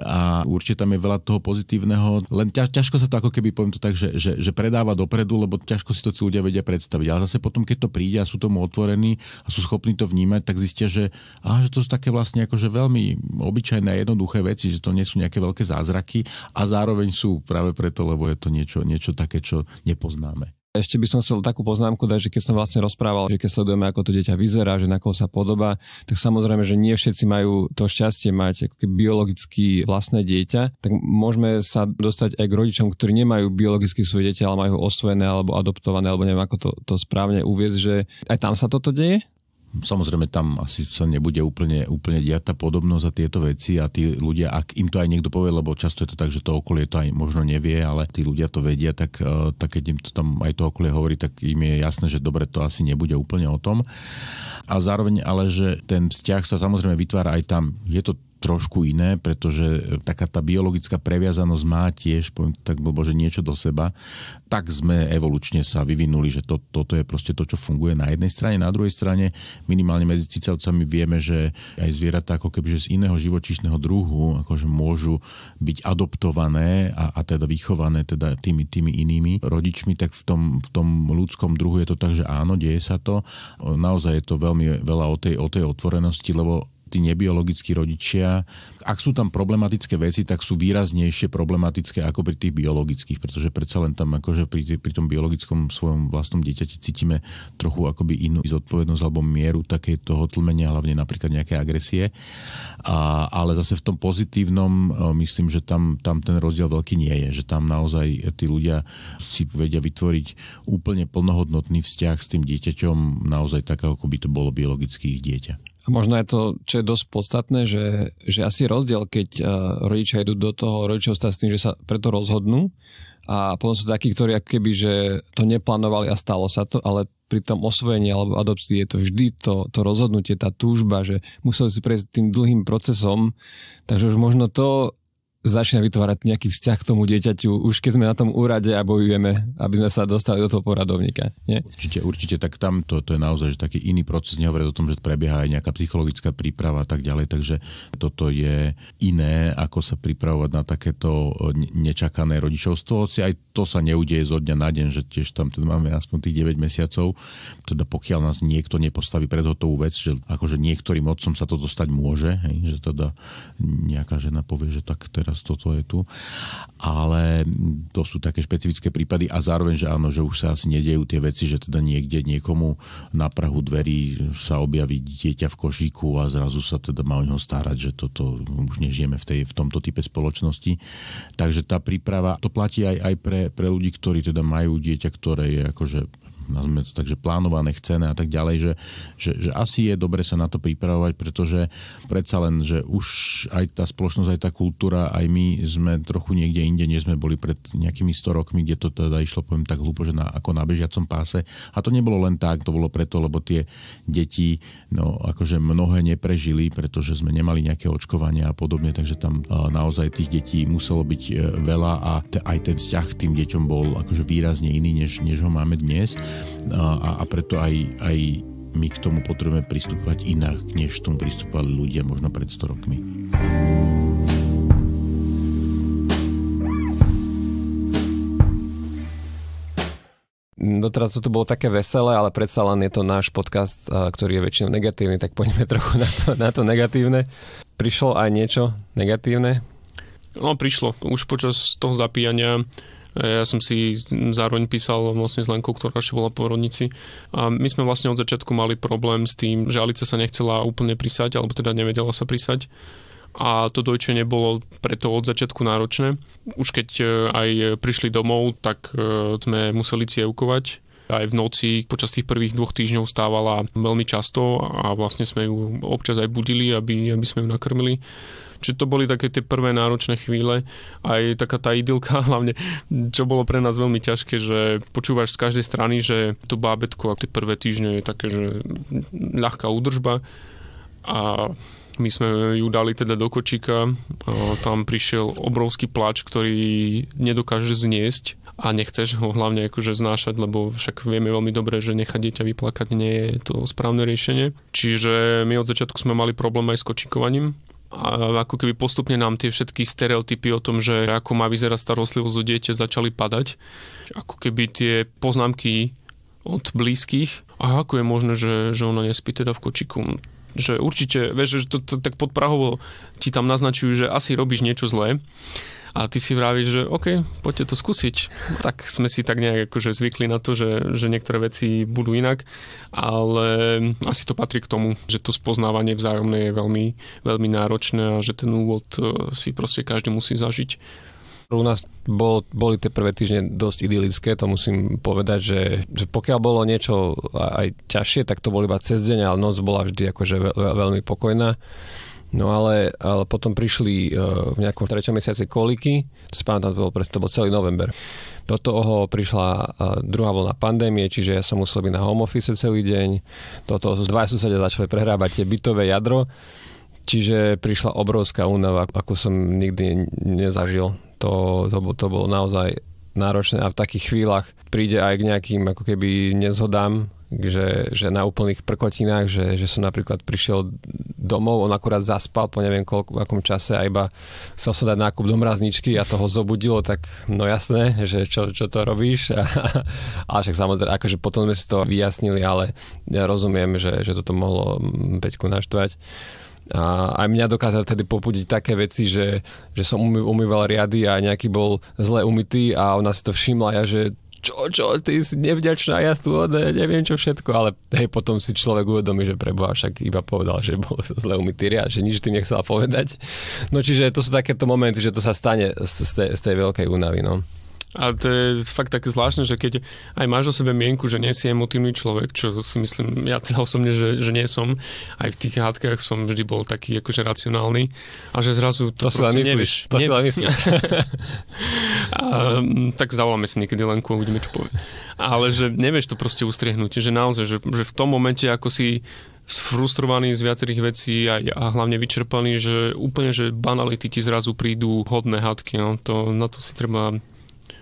a určite tam je veľa toho pozitívneho, len ťa, ťažko sa to ako keby, poviem to tak, že, že že, predáva dopredu, lebo ťažko si to tí ľudia vedia predstaviť. Ale zase potom, keď to príde a sú tomu otvorení a sú schopní to vnímať, tak zistia, že, aha, že to sú také vlastne akože veľmi obyčajné a jednoduché veci, že to nie sú nejaké veľké zázraky a zároveň sú práve preto, lebo je to niečo, niečo také, čo nepoznáme. Ešte by som chcel takú poznámku dať, že keď som vlastne rozprával, že keď sledujeme, ako to dieťa vyzerá, že na koho sa podobá, tak samozrejme, že nie všetci majú to šťastie mať ako biologicky vlastné dieťa, tak môžeme sa dostať aj k rodičom, ktorí nemajú biologicky svoje dieťa, ale majú osvojené alebo adoptované, alebo neviem, ako to, to správne uviezť, že aj tam sa toto deje? Samozrejme, tam asi sa nebude úplne, úplne diať tá podobnosť a tieto veci a tí ľudia, ak im to aj niekto povie, lebo často je to tak, že to okolie to aj možno nevie, ale tí ľudia to vedia, tak, e, tak keď im to tam aj to okolie hovorí, tak im je jasné, že dobre, to asi nebude úplne o tom. A zároveň ale, že ten vzťah sa samozrejme vytvára aj tam. Je to trošku iné, pretože e, taká tá biologická previazanosť má tiež, poviem tak blbo, že niečo do seba, tak sme evolučne sa vyvinuli, že to, toto je proste to, čo funguje na jednej strane. Na druhej strane, minimálne medzi cicavcami vieme, že aj zvieratá ako keby že z iného živočíšneho druhu akože môžu byť adoptované a, a teda vychované teda tými, tými inými rodičmi, tak v tom, v tom ľudskom druhu je to tak, že áno, deje sa to. Naozaj je to veľmi veľa o tej, o tej otvorenosti, lebo tí nebiologickí rodičia, ak sú tam problematické veci, tak sú výraznejšie problematické ako pri tých biologických, pretože predsa len tam akože pri, pri tom biologickom svojom vlastnom dieťati cítime trochu akoby inú zodpovednosť alebo mieru také toho tlmenia, hlavne napríklad nejaké agresie. A, ale zase v tom pozitívnom e, myslím, že tam, tam ten rozdiel veľký nie je, že tam naozaj tí ľudia si vedia vytvoriť úplne plnohodnotný vzťah s tým dieťaťom, naozaj tak, ako by to bolo biologické ich dieťa. A možno je to, čo je dosť podstatné, že, že asi rozdiel, keď eh, rodičia idú do toho rodičovstva s tým, že sa preto rozhodnú a potom sú takí, ktorí keby, že to neplánovali a stalo sa to, ale pri tom osvojení alebo adopcii je to vždy to, to rozhodnutie, tá túžba, že museli si prejsť tým dlhým procesom, takže už možno to Začne vytvárať nejaký vzťah k tomu dieťaťu, už keď sme na tom úrade a bojujeme, aby sme sa dostali do toho poradovníka. Nie? Určite, určite, tak tam to, to je naozaj že taký iný proces, nehovorí o tom, že prebieha aj nejaká psychologická príprava a tak ďalej, takže toto je iné, ako sa pripravovať na takéto nečakané rodičovstvo, hoci aj to sa neudeje zo dňa na deň, že tiež tam teda máme aspoň tých 9 mesiacov, teda pokiaľ nás niekto nepostaví pred hotovú vec, že akože niektorým otcom sa to dostať môže, hej, že teda nejaká žena povie, že tak teraz teraz toto je tu. Ale to sú také špecifické prípady a zároveň, že áno, že už sa asi nedejú tie veci, že teda niekde niekomu na prahu dverí sa objaví dieťa v košíku a zrazu sa teda má o neho starať, že toto už nežijeme v, tej, v tomto type spoločnosti. Takže tá príprava, to platí aj, aj pre, pre ľudí, ktorí teda majú dieťa, ktoré je akože nazvime to tak, že plánované, chcené a tak ďalej, že, že, že asi je dobre sa na to pripravovať, pretože predsa len, že už aj tá spoločnosť, aj tá kultúra, aj my sme trochu niekde inde, než sme boli pred nejakými 100 rokmi, kde to teda išlo, poviem tak hlúpo, že na, ako na bežiacom páse. A to nebolo len tak, to bolo preto, lebo tie deti, no akože mnohé neprežili, pretože sme nemali nejaké očkovania a podobne, takže tam naozaj tých detí muselo byť e, veľa a t- aj ten vzťah k tým deťom bol akože výrazne iný, než, než ho máme dnes a, a preto aj, aj my k tomu potrebujeme pristupovať inak, než tomu pristupovali ľudia možno pred 100 rokmi. teraz toto bolo také veselé, ale predsa len je to náš podcast, ktorý je väčšinou negatívny, tak poďme trochu na to, na to negatívne. Prišlo aj niečo negatívne? No, prišlo. Už počas toho zapíjania ja som si zároveň písal vlastne s Lenkou, ktorá ešte bola porodnici. A my sme vlastne od začiatku mali problém s tým, že Alica sa nechcela úplne prisať, alebo teda nevedela sa prisať a to dojče nebolo preto od začiatku náročné. Už keď e, aj prišli domov, tak e, sme museli cievkovať aj v noci počas tých prvých dvoch týždňov stávala veľmi často a vlastne sme ju občas aj budili, aby, aby sme ju nakrmili. Čiže to boli také tie prvé náročné chvíle, aj taká tá idylka, hlavne, čo bolo pre nás veľmi ťažké, že počúvaš z každej strany, že to bábetko a tie prvé týždne je také, že ľahká údržba a my sme ju dali teda do kočíka, tam prišiel obrovský plač, ktorý nedokáže zniesť a nechceš ho hlavne akože znášať, lebo však vieme veľmi dobre, že nechať dieťa vyplakať nie je to správne riešenie. Čiže my od začiatku sme mali problém aj s kočikovaním, a ako keby postupne nám tie všetky stereotypy o tom, že ako má vyzerať starostlivosť o dieťa, začali padať. Ako keby tie poznámky od blízkych, a ako je možné, že, že ona nespí teda v kočiku. Že určite, vieš, že to, to, tak Prahovo ti tam naznačujú, že asi robíš niečo zlé. A ty si vravíš, že OK, poďte to skúsiť. Tak sme si tak nejak akože zvykli na to, že, že niektoré veci budú inak, ale asi to patrí k tomu, že to spoznávanie vzájomné je veľmi, veľmi náročné a že ten úvod e, si proste každý musí zažiť. U nás bol, boli tie prvé týždne dosť idylické, to musím povedať, že, že pokiaľ bolo niečo aj ťažšie, tak to bol iba cez deň, ale noc bola vždy akože veľ, veľmi pokojná. No ale, ale potom prišli uh, v nejakom treťom mesiaci koliky, spávam, to bol, to bol celý november. Do toho prišla uh, druhá vlna pandémie, čiže ja som musel byť na home office celý deň. Do toho dva susedia začali prehrábať tie bytové jadro. Čiže prišla obrovská únava, ako som nikdy nezažil. To, to, to bolo naozaj náročné a v takých chvíľach príde aj k nejakým ako keby nezhodám že, že na úplných prkotinách, že, že som napríklad prišiel domov, on akurát zaspal po neviem koľko, v akom čase a iba chcel som dať nákup do mrazničky a toho zobudilo, tak no jasné, že čo, čo to robíš. A, ale však samozrejme, akože potom sme si to vyjasnili, ale ja rozumiem, že, že toto mohlo mm, Peťku naštvať. A aj mňa dokázali tedy popudiť také veci, že, že som umýval riady a nejaký bol zle umytý a ona si to všimla, ja, že čo, čo, ty si nevďačná, ja tu ode, neviem čo všetko, ale hej, potom si človek uvedomí, že preboha však iba povedal, že bol zle riad, že nič tým nechcela povedať. No čiže to sú takéto momenty, že to sa stane z, z, tej, z tej veľkej únavy, no. A to je fakt také zvláštne, že keď aj máš o sebe mienku, že nie si emotívny človek, čo si myslím, ja teda osobne, že, že nie som, aj v tých hádkach som vždy bol taký akože racionálny a že zrazu to, to si myslíš. Nevieš. To si myslíš. a, ehm, tak zavoláme si niekedy len a uvidíme, čo povie. Ale že nevieš to proste ustriehnúť, že naozaj, že, že v tom momente, ako si sfrustrovaný z viacerých vecí a, a hlavne vyčerpaný, že úplne, že banality ti zrazu prídu hodné hadky. No, to, na to si treba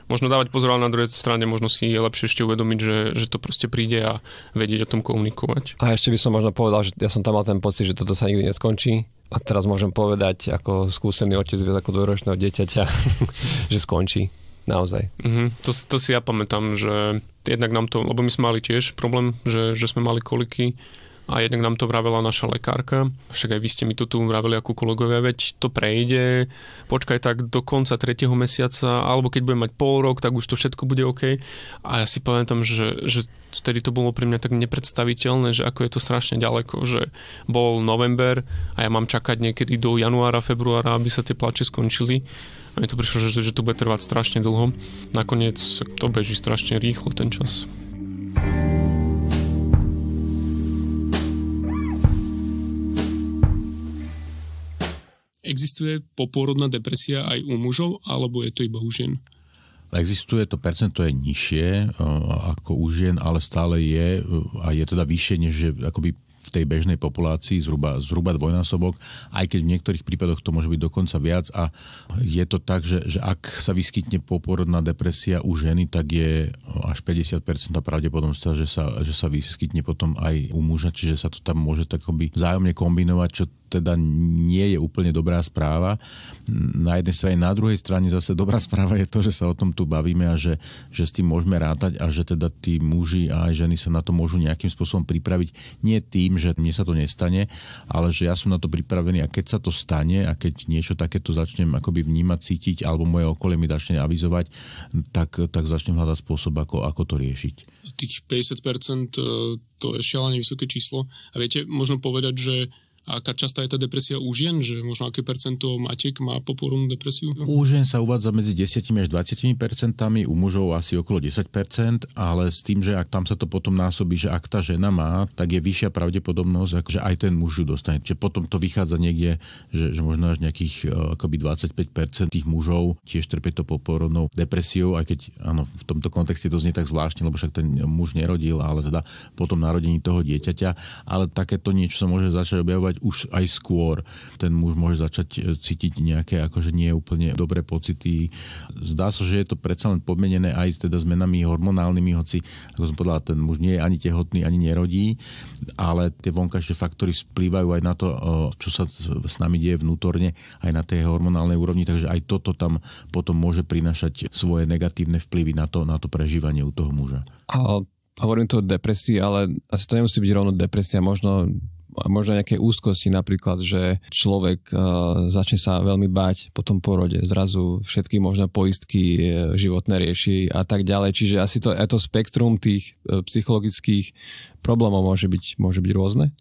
možno dávať pozor, ale na druhej strane možno si je lepšie ešte uvedomiť, že, že to proste príde a vedieť o tom komunikovať. A ešte by som možno povedal, že ja som tam mal ten pocit, že toto sa nikdy neskončí. A teraz môžem povedať ako skúsený otec viac ako dvoročného dieťaťa, že skončí. Naozaj. Mm-hmm. To, to si ja pamätám, že jednak nám to, lebo my sme mali tiež problém, že, že sme mali koliky a jednak nám to vravela naša lekárka, však aj vy ste mi to tu vraveli ako kolegovia, veď to prejde, počkaj tak do konca tretieho mesiaca, alebo keď budem mať pol rok, tak už to všetko bude OK. A ja si tam, že, že vtedy to bolo pre mňa tak nepredstaviteľné, že ako je to strašne ďaleko, že bol november a ja mám čakať niekedy do januára, februára, aby sa tie plače skončili. A mi to prišlo, že, že to bude trvať strašne dlho. Nakoniec to beží strašne rýchlo ten čas. thank you existuje poporodná depresia aj u mužov, alebo je to iba u žien? Existuje, to percento je nižšie eh, ako u žien, ale stále je eh, a je teda vyššie, než že akoby v tej bežnej populácii zhruba, zhruba dvojnásobok, aj keď v niektorých prípadoch to môže byť dokonca viac a je to tak, že, že ak sa vyskytne poporodná depresia u ženy, tak je eh, až 50% pravdepodobnosť, teda, že sa, že sa vyskytne potom aj u muža, čiže sa to tam môže takoby vzájomne kombinovať, čo teda nie je úplne dobrá správa. Na jednej strane, na druhej strane zase dobrá správa je to, že sa o tom tu bavíme a že, že s tým môžeme rátať a že teda tí muži a aj ženy sa na to môžu nejakým spôsobom pripraviť. Nie tým, že mne sa to nestane, ale že ja som na to pripravený a keď sa to stane a keď niečo takéto začnem akoby vnímať, cítiť alebo moje okolie mi začne avizovať, tak, tak začnem hľadať spôsob, ako, ako to riešiť. Tých 50% e, to je šialene vysoké číslo. A viete, možno povedať, že a aká častá je tá depresia u žien? Že možno aké percento matiek má poporodnú depresiu? U žien sa uvádza medzi 10 až 20 percentami, u mužov asi okolo 10 percent, ale s tým, že ak tam sa to potom násobí, že ak tá žena má, tak je vyššia pravdepodobnosť, že aj ten muž ju dostane. Čiže potom to vychádza niekde, že, že možno až nejakých e, akoby 25 tých mužov tiež trpie to poporodnou depresiou, aj keď áno, v tomto kontexte to znie tak zvláštne, lebo však ten muž nerodil, ale teda potom narodení toho dieťaťa, ale takéto niečo sa môže začať objavovať začať už aj skôr. Ten muž môže začať e, cítiť nejaké akože nie úplne dobré pocity. Zdá sa, so, že je to predsa len podmenené aj teda zmenami hormonálnymi, hoci, ako som povedal, ten muž nie je ani tehotný, ani nerodí, ale tie vonkajšie faktory splývajú aj na to, e, čo sa s nami deje vnútorne, aj na tej hormonálnej úrovni, takže aj toto tam potom môže prinašať svoje negatívne vplyvy na to, na to prežívanie u toho muža. A hovorím tu o depresii, ale asi to nemusí byť rovno depresia, možno možno nejaké úzkosti napríklad, že človek e, začne sa veľmi báť po tom porode, zrazu všetky možné poistky e, životné rieši a tak ďalej. Čiže asi to, to spektrum tých e, psychologických problémov môže byť, môže byť rôzne?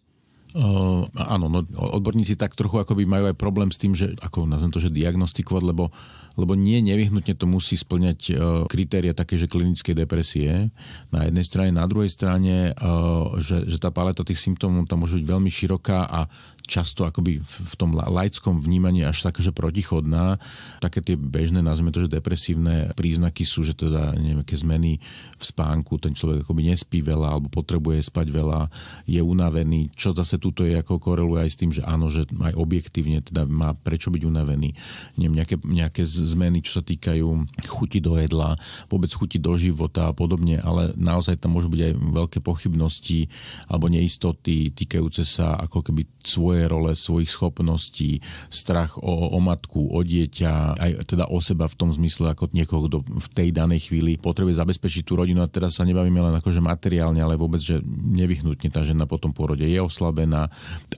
Uh, áno, no, odborníci tak trochu akoby majú aj problém s tým, že ako nazvem to, že diagnostikovať, lebo, lebo nie nevyhnutne to musí splňať uh, kritéria také, že klinické depresie na jednej strane, na druhej strane, uh, že, že tá paleta tých symptómov tam môže byť veľmi široká a často akoby v tom laickom vnímaní až tak, že protichodná. Také tie bežné, nazvime to, že depresívne príznaky sú, že teda nejaké zmeny v spánku, ten človek akoby nespí veľa alebo potrebuje spať veľa, je unavený, čo zase tuto je ako koreluje aj s tým, že áno, že aj objektívne teda má prečo byť unavený. Neviem, nejaké, nejaké zmeny, čo sa týkajú chuti do jedla, vôbec chuti do života a podobne, ale naozaj tam môžu byť aj veľké pochybnosti alebo neistoty týkajúce sa ako keby svoje svoje role, svojich schopností, strach o, o matku, o dieťa, aj teda o seba v tom zmysle, ako niekoho, kto v tej danej chvíli potrebuje zabezpečiť tú rodinu a teraz sa nebavíme len akože materiálne, ale vôbec, že nevyhnutne tá žena po tom porode je oslabená,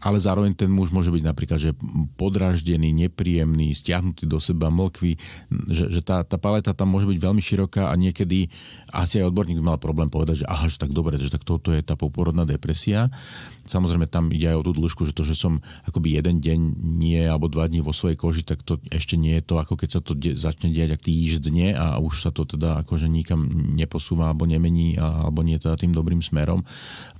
ale zároveň ten muž môže byť napríklad, že podraždený, nepríjemný, stiahnutý do seba, mlkvý, že, že tá, tá paleta tam môže byť veľmi široká a niekedy asi aj odborník by mal problém povedať, že aha, že tak dobre, že tak toto je tá poporodná depresia. Samozrejme tam ide aj o tú dĺžku, že to, že som akoby jeden deň nie alebo dva dní vo svojej koži, tak to ešte nie je to, ako keď sa to de- začne diať ak týždne a už sa to teda akože nikam neposúva alebo nemení alebo nie teda tým dobrým smerom.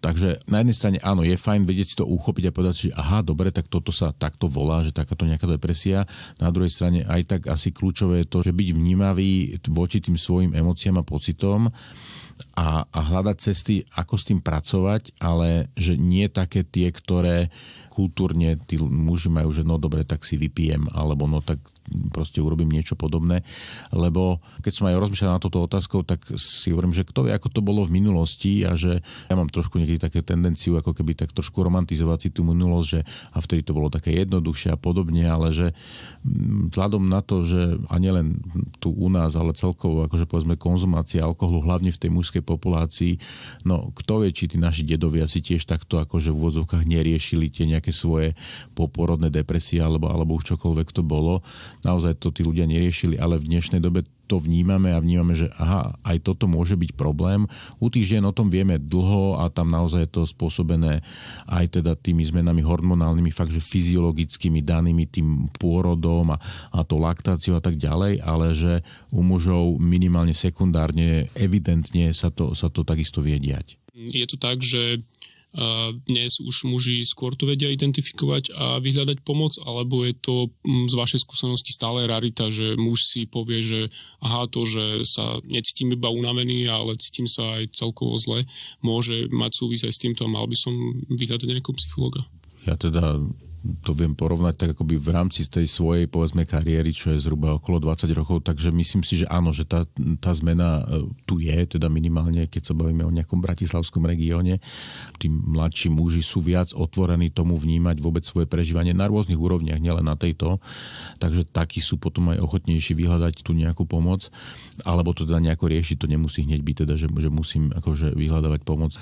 Takže na jednej strane áno, je fajn vedieť si to uchopiť a povedať že aha, dobre, tak toto sa takto volá, že takáto nejaká depresia. Na druhej strane aj tak asi kľúčové je to, že byť vnímavý voči tým svojim emóciám a pocitom a, a hľadať cesty, ako s tým pracovať, ale že nie také tie, ktoré kultúrne tí muži majú, že no dobre, tak si vypijem, alebo no tak proste urobím niečo podobné, lebo keď som aj rozmýšľal na toto otázkou, tak si hovorím, že kto vie, ako to bolo v minulosti a že ja mám trošku niekedy také tendenciu, ako keby tak trošku romantizovať si tú minulosť, že a vtedy to bolo také jednoduchšie a podobne, ale že mm, vzhľadom na to, že a nielen tu u nás, ale celkovo, akože povedzme konzumácia alkoholu, hlavne v tej mužskej populácii, no kto vie, či tí naši dedovia si tiež takto akože v úvodzovkách neriešili tie nejaké svoje poporodné depresie alebo, alebo už čokoľvek to bolo, naozaj to tí ľudia neriešili, ale v dnešnej dobe to vnímame a vnímame, že aha, aj toto môže byť problém. U žien o tom vieme dlho a tam naozaj je to spôsobené aj teda tými zmenami hormonálnymi, fakt, že fyziologickými danými tým pôrodom a, a to laktáciou a tak ďalej, ale že u mužov minimálne sekundárne evidentne sa to, sa to takisto vie diať. Je to tak, že dnes už muži skôr to vedia identifikovať a vyhľadať pomoc, alebo je to mm, z vašej skúsenosti stále rarita, že muž si povie, že aha, to, že sa necítim iba unavený, ale cítim sa aj celkovo zle, môže mať súvisť aj s týmto a mal by som vyhľadať nejakého psychologa. Ja teda to viem porovnať tak akoby v rámci tej svojej povedzme kariéry, čo je zhruba okolo 20 rokov, takže myslím si, že áno, že tá, tá zmena e, tu je, teda minimálne keď sa bavíme o nejakom bratislavskom regióne, tí mladší muži sú viac otvorení tomu vnímať vôbec svoje prežívanie na rôznych úrovniach, nielen na tejto, takže takí sú potom aj ochotnejší vyhľadať tú nejakú pomoc, alebo to teda nejako riešiť, to nemusí hneď byť teda, že, že musím akože vyhľadávať pomoc.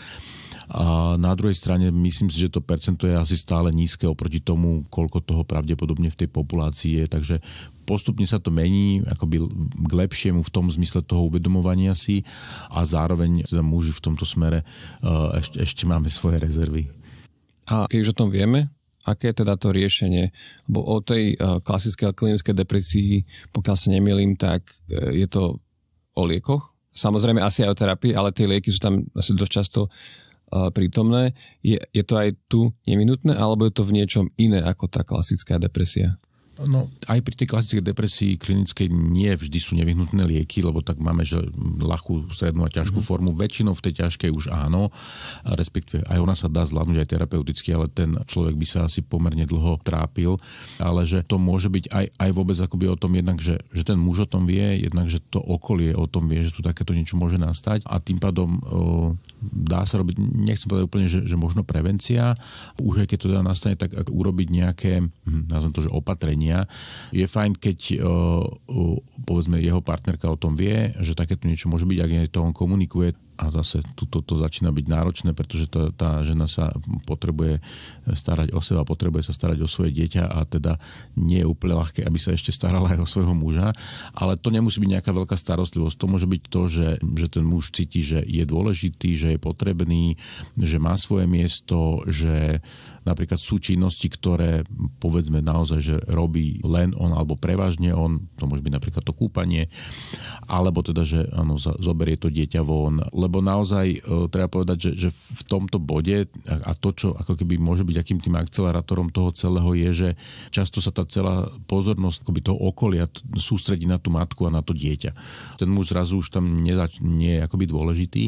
A na druhej strane myslím si, že to percento je asi stále nízke oproti tomu, koľko toho pravdepodobne v tej populácii je. Takže postupne sa to mení akoby k lepšiemu v tom zmysle toho uvedomovania si a zároveň teda muži v tomto smere e, ešte, ešte máme svoje rezervy. A keď už o tom vieme, aké je teda to riešenie? Bo o tej e, klasickej klinickej depresii, pokiaľ sa nemýlim, tak e, je to o liekoch, samozrejme asi aj o terapii, ale tie lieky sú tam asi dosť často E, prítomné, je, je to aj tu nevinutné, alebo je to v niečom iné ako tá klasická depresia? No, aj pri tej klasickej depresii klinickej nie vždy sú nevyhnutné lieky, lebo tak máme že ľahkú, strednú a ťažkú mm formu. Väčšinou v tej ťažkej už áno, respektíve aj ona sa dá zvládnuť aj terapeuticky, ale ten človek by sa asi pomerne dlho trápil. Ale že to môže byť aj, aj vôbec akoby o tom jednak, že, že ten muž o tom vie, jednak, že to okolie o tom vie, že tu takéto niečo môže nastať a tým pádom o, dá sa robiť, nechcem povedať úplne, že, že možno prevencia, už aj keď to teda nastane, tak urobiť nejaké, hm, nazvem to, že opatrenie, zranenia. Je fajn, keď e, povedzme jeho partnerka o tom vie, že takéto niečo môže byť, ak to on komunikuje, a zase toto to začína byť náročné, pretože tá, tá žena sa potrebuje starať o seba, potrebuje sa starať o svoje dieťa a teda nie je úplne ľahké, aby sa ešte starala aj o svojho muža. Ale to nemusí byť nejaká veľká starostlivosť. To môže byť to, že, že ten muž cíti, že je dôležitý, že je potrebný, že má svoje miesto, že napríklad sú činnosti, ktoré povedzme naozaj, že robí len on alebo prevažne on, to môže byť napríklad to kúpanie, alebo teda, že áno, zoberie to dieťa von, lebo naozaj e, treba povedať, že, že v tomto bode a to, čo ako keby môže byť akým tým akcelerátorom toho celého je, že často sa tá celá pozornosť akoby toho okolia sústredí na tú matku a na to dieťa. Ten muž zrazu už tam nezač- nie je akoby dôležitý.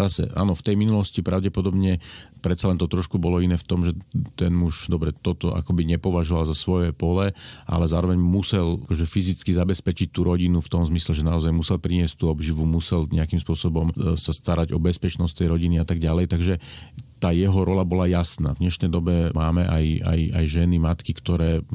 A zase, áno, v tej minulosti pravdepodobne predsa len to trošku bolo iné v tom, že ten muž, dobre, toto akoby nepovažoval za svoje pole, ale zároveň musel že akože fyzicky zabezpečiť tú rodinu v tom zmysle, že naozaj musel priniesť tú obživu, musel nejakým spôsobom e, sa starať o bezpečnosť tej rodiny a tak ďalej. Takže tá jeho rola bola jasná. V dnešnej dobe máme aj, aj, aj ženy, matky, ktoré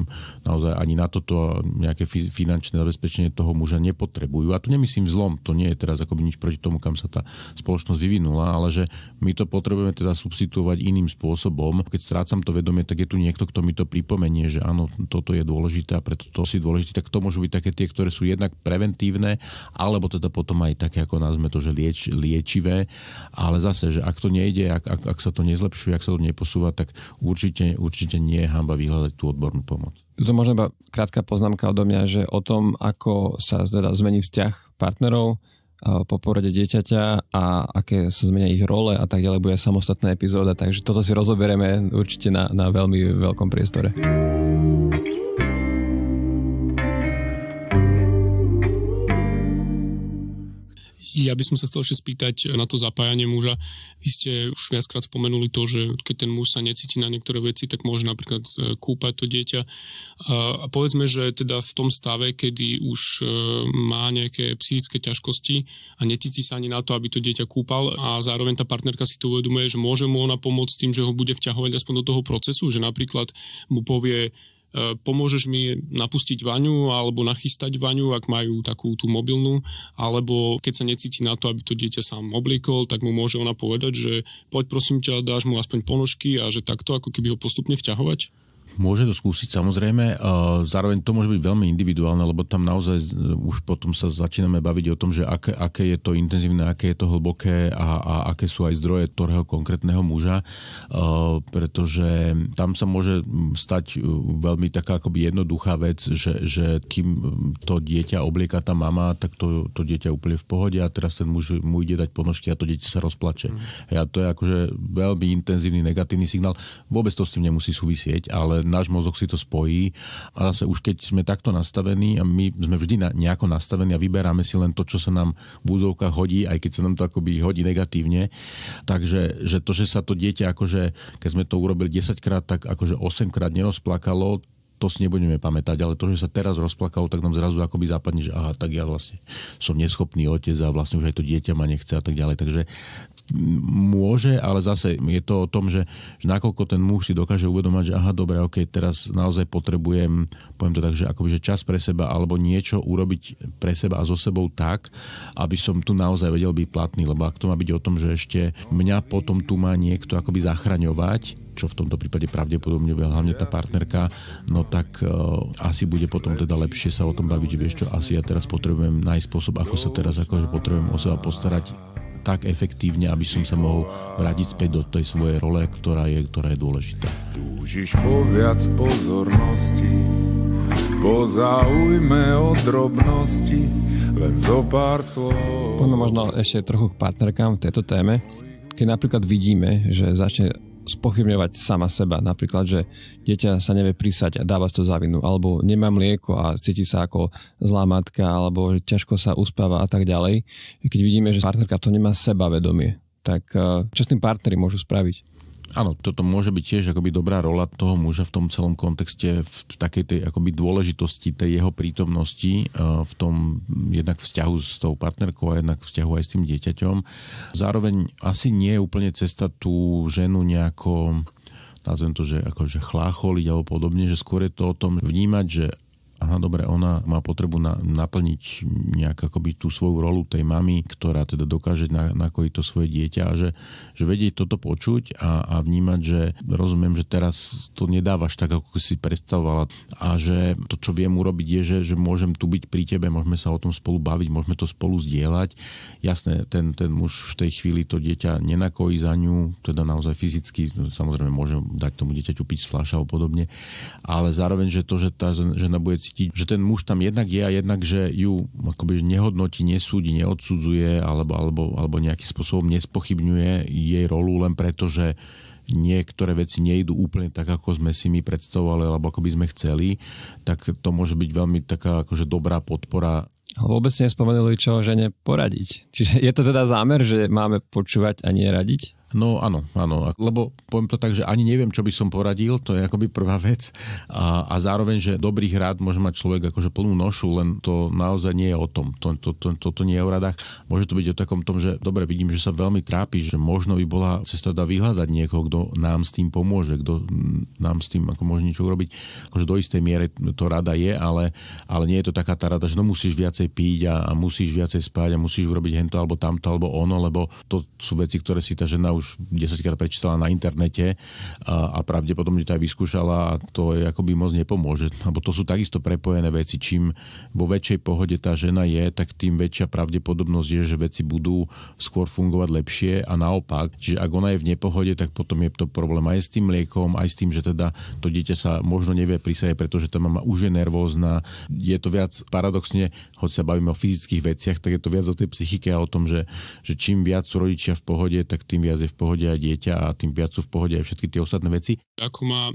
naozaj ani na toto nejaké finančné zabezpečenie toho muža nepotrebujú. A to nemyslím vzlom, to nie je teraz akoby nič proti tomu, kam sa tá spoločnosť vyvinula, ale že my to potrebujeme teda substituovať iným spôsobom. Keď strácam to vedomie, tak je tu niekto, kto mi to pripomenie, že áno, toto je dôležité a preto to si dôležité, tak to môžu byť také tie, ktoré sú jednak preventívne, alebo teda potom aj také, ako nazme to, že lieč, liečivé. Ale zase, že ak to nejde, ak, ak, ak sa to nezlepšuje, ak sa to neposúva, tak určite, určite nie je hamba vyhľadať tú odbornú pomoc. To možno iba krátka poznámka odo mňa, že o tom, ako sa teda zmení vzťah partnerov po porode dieťaťa a aké sa zmenia ich role a tak ďalej, bude samostatná epizóda, takže toto si rozoberieme určite na, na veľmi veľkom priestore. Ja by som sa chcel ešte spýtať eh, na to zapájanie muža. Vy ste už viackrát spomenuli to, že keď ten muž sa necíti na niektoré veci, tak môže napríklad eh, kúpať to dieťa. A povedzme, že teda v tom stave, kedy už eh, má nejaké psychické ťažkosti a necíti sa ani na to, aby to dieťa kúpal a zároveň tá partnerka si to uvedomuje, že môže mu ona pomôcť tým, že ho bude vťahovať aspoň do toho procesu, že napríklad mu povie, E, pomôžeš mi napustiť vaňu alebo nachystať vaňu, ak majú takú tú mobilnú, alebo keď sa necíti na to, aby to dieťa sám obliekol, tak mu môže ona povedať, že poď prosím ťa, dáš mu aspoň ponožky a že takto ako keby ho postupne vťahovať? Môže to skúsiť samozrejme, zároveň to môže byť veľmi individuálne, lebo tam naozaj už potom sa začíname baviť o tom, že aké, aké je to intenzívne, aké je to hlboké a, a aké sú aj zdroje ktorého konkrétneho muža, pretože tam sa môže stať e, veľmi taká akoby jednoduchá vec, že, že kým to dieťa oblieka tá mama, tak to, to dieťa úplne v pohode a teraz ten muž mu ide dať ponožky a to dieťa sa rozplače. Mm. A to je akože veľmi intenzívny negatívny signál. Vôbec to s tým nemusí súvisieť, ale náš mozog si to spojí. A zase už keď sme takto nastavení a my sme vždy na, nejako nastavení a vyberáme si len to, čo sa nám v úzovkách hodí, aj keď sa nám to akoby hodí negatívne. Takže že to, že sa to dieťa akože, keď sme to urobili 10 krát, tak akože 8 krát nerozplakalo, to si nebudeme pamätať, ale to, že sa teraz rozplakalo, tak nám zrazu akoby zapadne, že aha, tak ja vlastne som neschopný otec a vlastne už aj to dieťa ma nechce a tak ďalej. Takže môže, ale zase je to o tom, že, že nakoľko ten muž si dokáže uvedomať, že aha, dobre, ok, teraz naozaj potrebujem, poviem to tak, že akoby, že čas pre seba alebo niečo urobiť pre seba a so sebou tak, aby som tu naozaj vedel byť platný, lebo ak to má byť o tom, že ešte mňa potom tu má niekto akoby zachraňovať, čo v tomto prípade pravdepodobne bude hlavne tá partnerka, no tak uh, asi bude potom teda lepšie sa o tom baviť, že vieš čo, asi ja teraz potrebujem nájsť spôsob, ako sa teraz akože potrebujem o seba postarať tak efektívne, aby som sa mohol vrátiť späť do tej svojej role, ktorá je, ktorá je dôležitá. Túžiš po viac pozornosti, po zaujme odrobnosti, len zo pár slov. Poďme možno ešte trochu k partnerkám v tejto téme. Keď napríklad vidíme, že začne spochybňovať sama seba. Napríklad, že dieťa sa nevie prísať a dáva to za vinu, alebo nemá mlieko a cíti sa ako zlá matka, alebo ťažko sa uspáva a tak ďalej. Keď vidíme, že partnerka to nemá sebavedomie, tak eh, čo s tým partneri môžu spraviť? Áno, toto môže byť tiež akoby dobrá rola toho muža v tom celom kontexte, v takej tej akoby dôležitosti tej jeho prítomnosti e, v tom jednak vzťahu s tou partnerkou a jednak vzťahu aj s tým dieťaťom. Zároveň asi nie je úplne cesta tú ženu nejako nazvem to, že akože chlácholiť alebo podobne, že skôr je to o tom vnímať, že aha, dobre, ona má potrebu na, naplniť nejak akoby tú svoju rolu tej mamy, ktorá teda dokáže na, nakojiť to svoje dieťa a že, že vedieť toto počuť a, a vnímať, že rozumiem, že teraz to nedávaš tak, ako si predstavovala a že to, čo viem urobiť je, že, že môžem tu byť pri tebe, môžeme sa o tom spolu baviť, môžeme to spolu zdieľať. Jasné, ten, ten muž v tej chvíli to dieťa nenakojí za ňu, teda naozaj fyzicky, samozrejme môže dať tomu dieťaťu piť z fľaša a podobne, ale zároveň, že to, že tá žena bude cítiť zistiť, že ten muž tam jednak je a jednak, že ju akoby nehodnotí, nesúdi, neodsudzuje alebo, alebo, alebo nejakým spôsobom nespochybňuje jej rolu len preto, že niektoré veci nejdu úplne tak, ako sme si my predstavovali alebo ako by sme chceli, tak to môže byť veľmi taká akože dobrá podpora. Ale vôbec ste nespomenuli, čo žene poradiť. Čiže je to teda zámer, že máme počúvať a nie radiť? No áno, áno, lebo poviem to tak, že ani neviem, čo by som poradil, to je akoby prvá vec. A, a zároveň, že dobrých rád môže mať človek akože plnú nošu, len to naozaj nie je o tom. To, to, to, to, to nie je o radách. Môže to byť o takom tom, že dobre, vidím, že sa veľmi trápi, že možno by bola cesta dá vyhľadať niekoho, kto nám s tým pomôže, kto nám s tým ako môže niečo urobiť. Akože do istej miere to rada je, ale, ale nie je to taká tá rada, že no musíš viacej piť a, a musíš viacej spať a musíš urobiť hento alebo tamto alebo ono, lebo to sú veci, ktoré si tá žena už už 10 krát prečítala na internete a, a pravdepodobne to aj vyskúšala a to je akoby moc nepomôže. Lebo to sú takisto prepojené veci. Čím vo väčšej pohode tá žena je, tak tým väčšia pravdepodobnosť je, že veci budú skôr fungovať lepšie a naopak. Čiže ak ona je v nepohode, tak potom je to problém aj s tým liekom, aj s tým, že teda to dieťa sa možno nevie prisaje, pretože tá mama už je nervózna. Je to viac paradoxne, hoď sa bavíme o fyzických veciach, tak je to viac o tej psychike a o tom, že, že čím viac sú rodičia v pohode, tak tým viac je v pohode aj dieťa a tým viac sú v pohode aj všetky tie ostatné veci. Ako má e,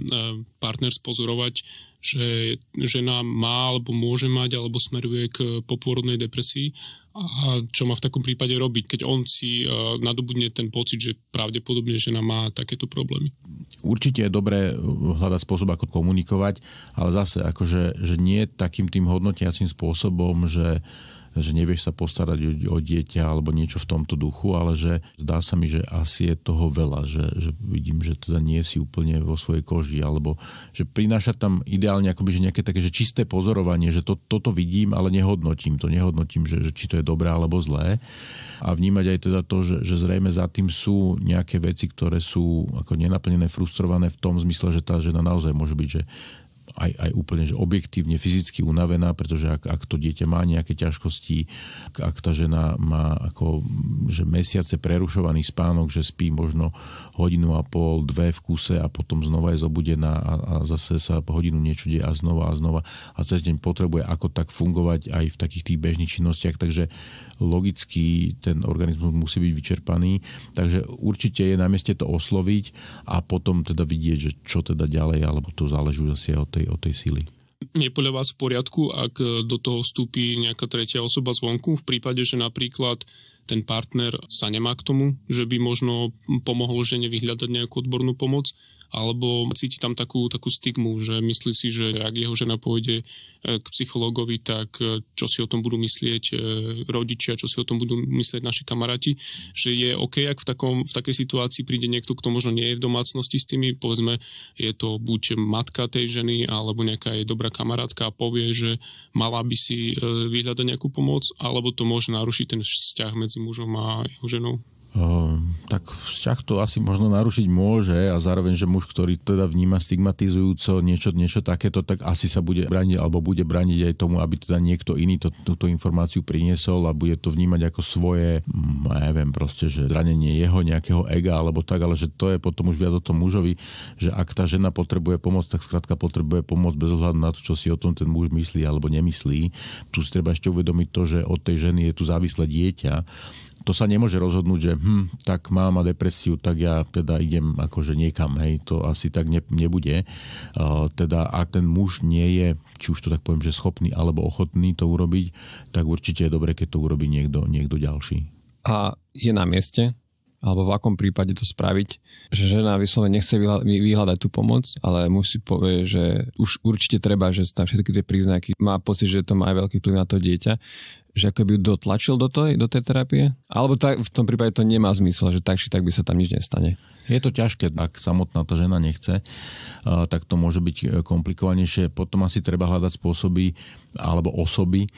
partner spozorovať, že žena má alebo môže mať alebo smeruje k popôrodnej depresii a čo má v takom prípade robiť, keď on si e, nadobudne ten pocit, že pravdepodobne žena má takéto problémy. Určite je dobré e, hľadať spôsob, ako komunikovať, ale zase akože, že nie takým tým hodnotiacím spôsobom, že že nevieš sa postarať o dieťa alebo niečo v tomto duchu, ale že zdá sa mi, že asi je toho veľa, že, že vidím, že teda nie si úplne vo svojej koži, alebo že prináša tam ideálne akoby, že nejaké také že čisté pozorovanie, že to, toto vidím, ale nehodnotím to, nehodnotím, že, že či to je dobré alebo zlé. A vnímať aj teda to, že, že zrejme za tým sú nejaké veci, ktoré sú ako nenaplnené, frustrované v tom zmysle, že tá žena naozaj môže byť, že aj, aj úplne že objektívne fyzicky unavená, pretože ak, ak to dieťa má nejaké ťažkosti, ak, ak tá žena má ako, že mesiace prerušovaný spánok, že spí možno hodinu a pol, dve v kuse a potom znova je zobudená a, a zase sa hodinu niečo deje a znova a znova a cez deň potrebuje ako tak fungovať aj v takých tých bežných činnostiach, takže logicky ten organizmus musí byť vyčerpaný, takže určite je na mieste to osloviť a potom teda vidieť, že čo teda ďalej, alebo to záleží zase od tej tej, od tej sily. Je podľa vás v poriadku, ak e, do toho vstúpi nejaká tretia osoba zvonku, v prípade, že napríklad ten partner sa nemá k tomu, že by možno pomohol žene vyhľadať nejakú odbornú pomoc, alebo cíti tam takú, takú stigmu, že myslí si, že ak jeho žena pôjde e, k psychologovi, tak e, čo si o tom budú myslieť e, rodičia, čo si o tom budú myslieť naši kamaráti, že je OK, ak v, takom, v takej situácii príde niekto, kto možno nie je v domácnosti s tými, povedzme, je to buď matka tej ženy, alebo nejaká je dobrá kamarátka a povie, že mala by si vyhľadať nejakú pomoc, alebo to môže narušiť ten vzťah medzi mužom a jeho ženou. Ehm, tak vzťah to asi možno narušiť môže a zároveň, že muž, ktorý teda vníma stigmatizujúco niečo, niečo takéto, tak asi sa bude braniť alebo bude braniť aj tomu, aby teda niekto iný to, túto informáciu priniesol a bude to vnímať ako svoje, hm, neviem, proste, že zranenie jeho nejakého ega alebo tak, ale že to je potom už viac o tom mužovi, že ak tá žena potrebuje pomoc, tak skrátka potrebuje pomoc bez ohľadu na to, čo si o tom ten muž myslí alebo nemyslí. Tu si treba ešte uvedomiť to, že od tej ženy je tu závislé dieťa to sa nemôže rozhodnúť, že hm, tak mám a depresiu, tak ja teda idem akože niekam, hej, to asi tak ne, nebude. Uh, teda ak ten muž nie je, či už to tak poviem, že schopný alebo ochotný to urobiť, tak určite je dobre, keď to urobí niekto, niekto ďalší. A je na mieste, alebo v akom prípade to spraviť, že žena vyslovene nechce vyhľadať tú pomoc, ale musí povie, že už určite treba, že tam všetky tie príznaky má pocit, že to má aj veľký vplyv na to dieťa, že ako by ju dotlačil do tej, do tej terapie? Alebo tak, v tom prípade to nemá zmysel, že tak či tak by sa tam nič nestane? Je to ťažké, ak samotná tá žena nechce, tak to môže byť e, komplikovanejšie. Potom asi treba hľadať spôsoby alebo osoby, e,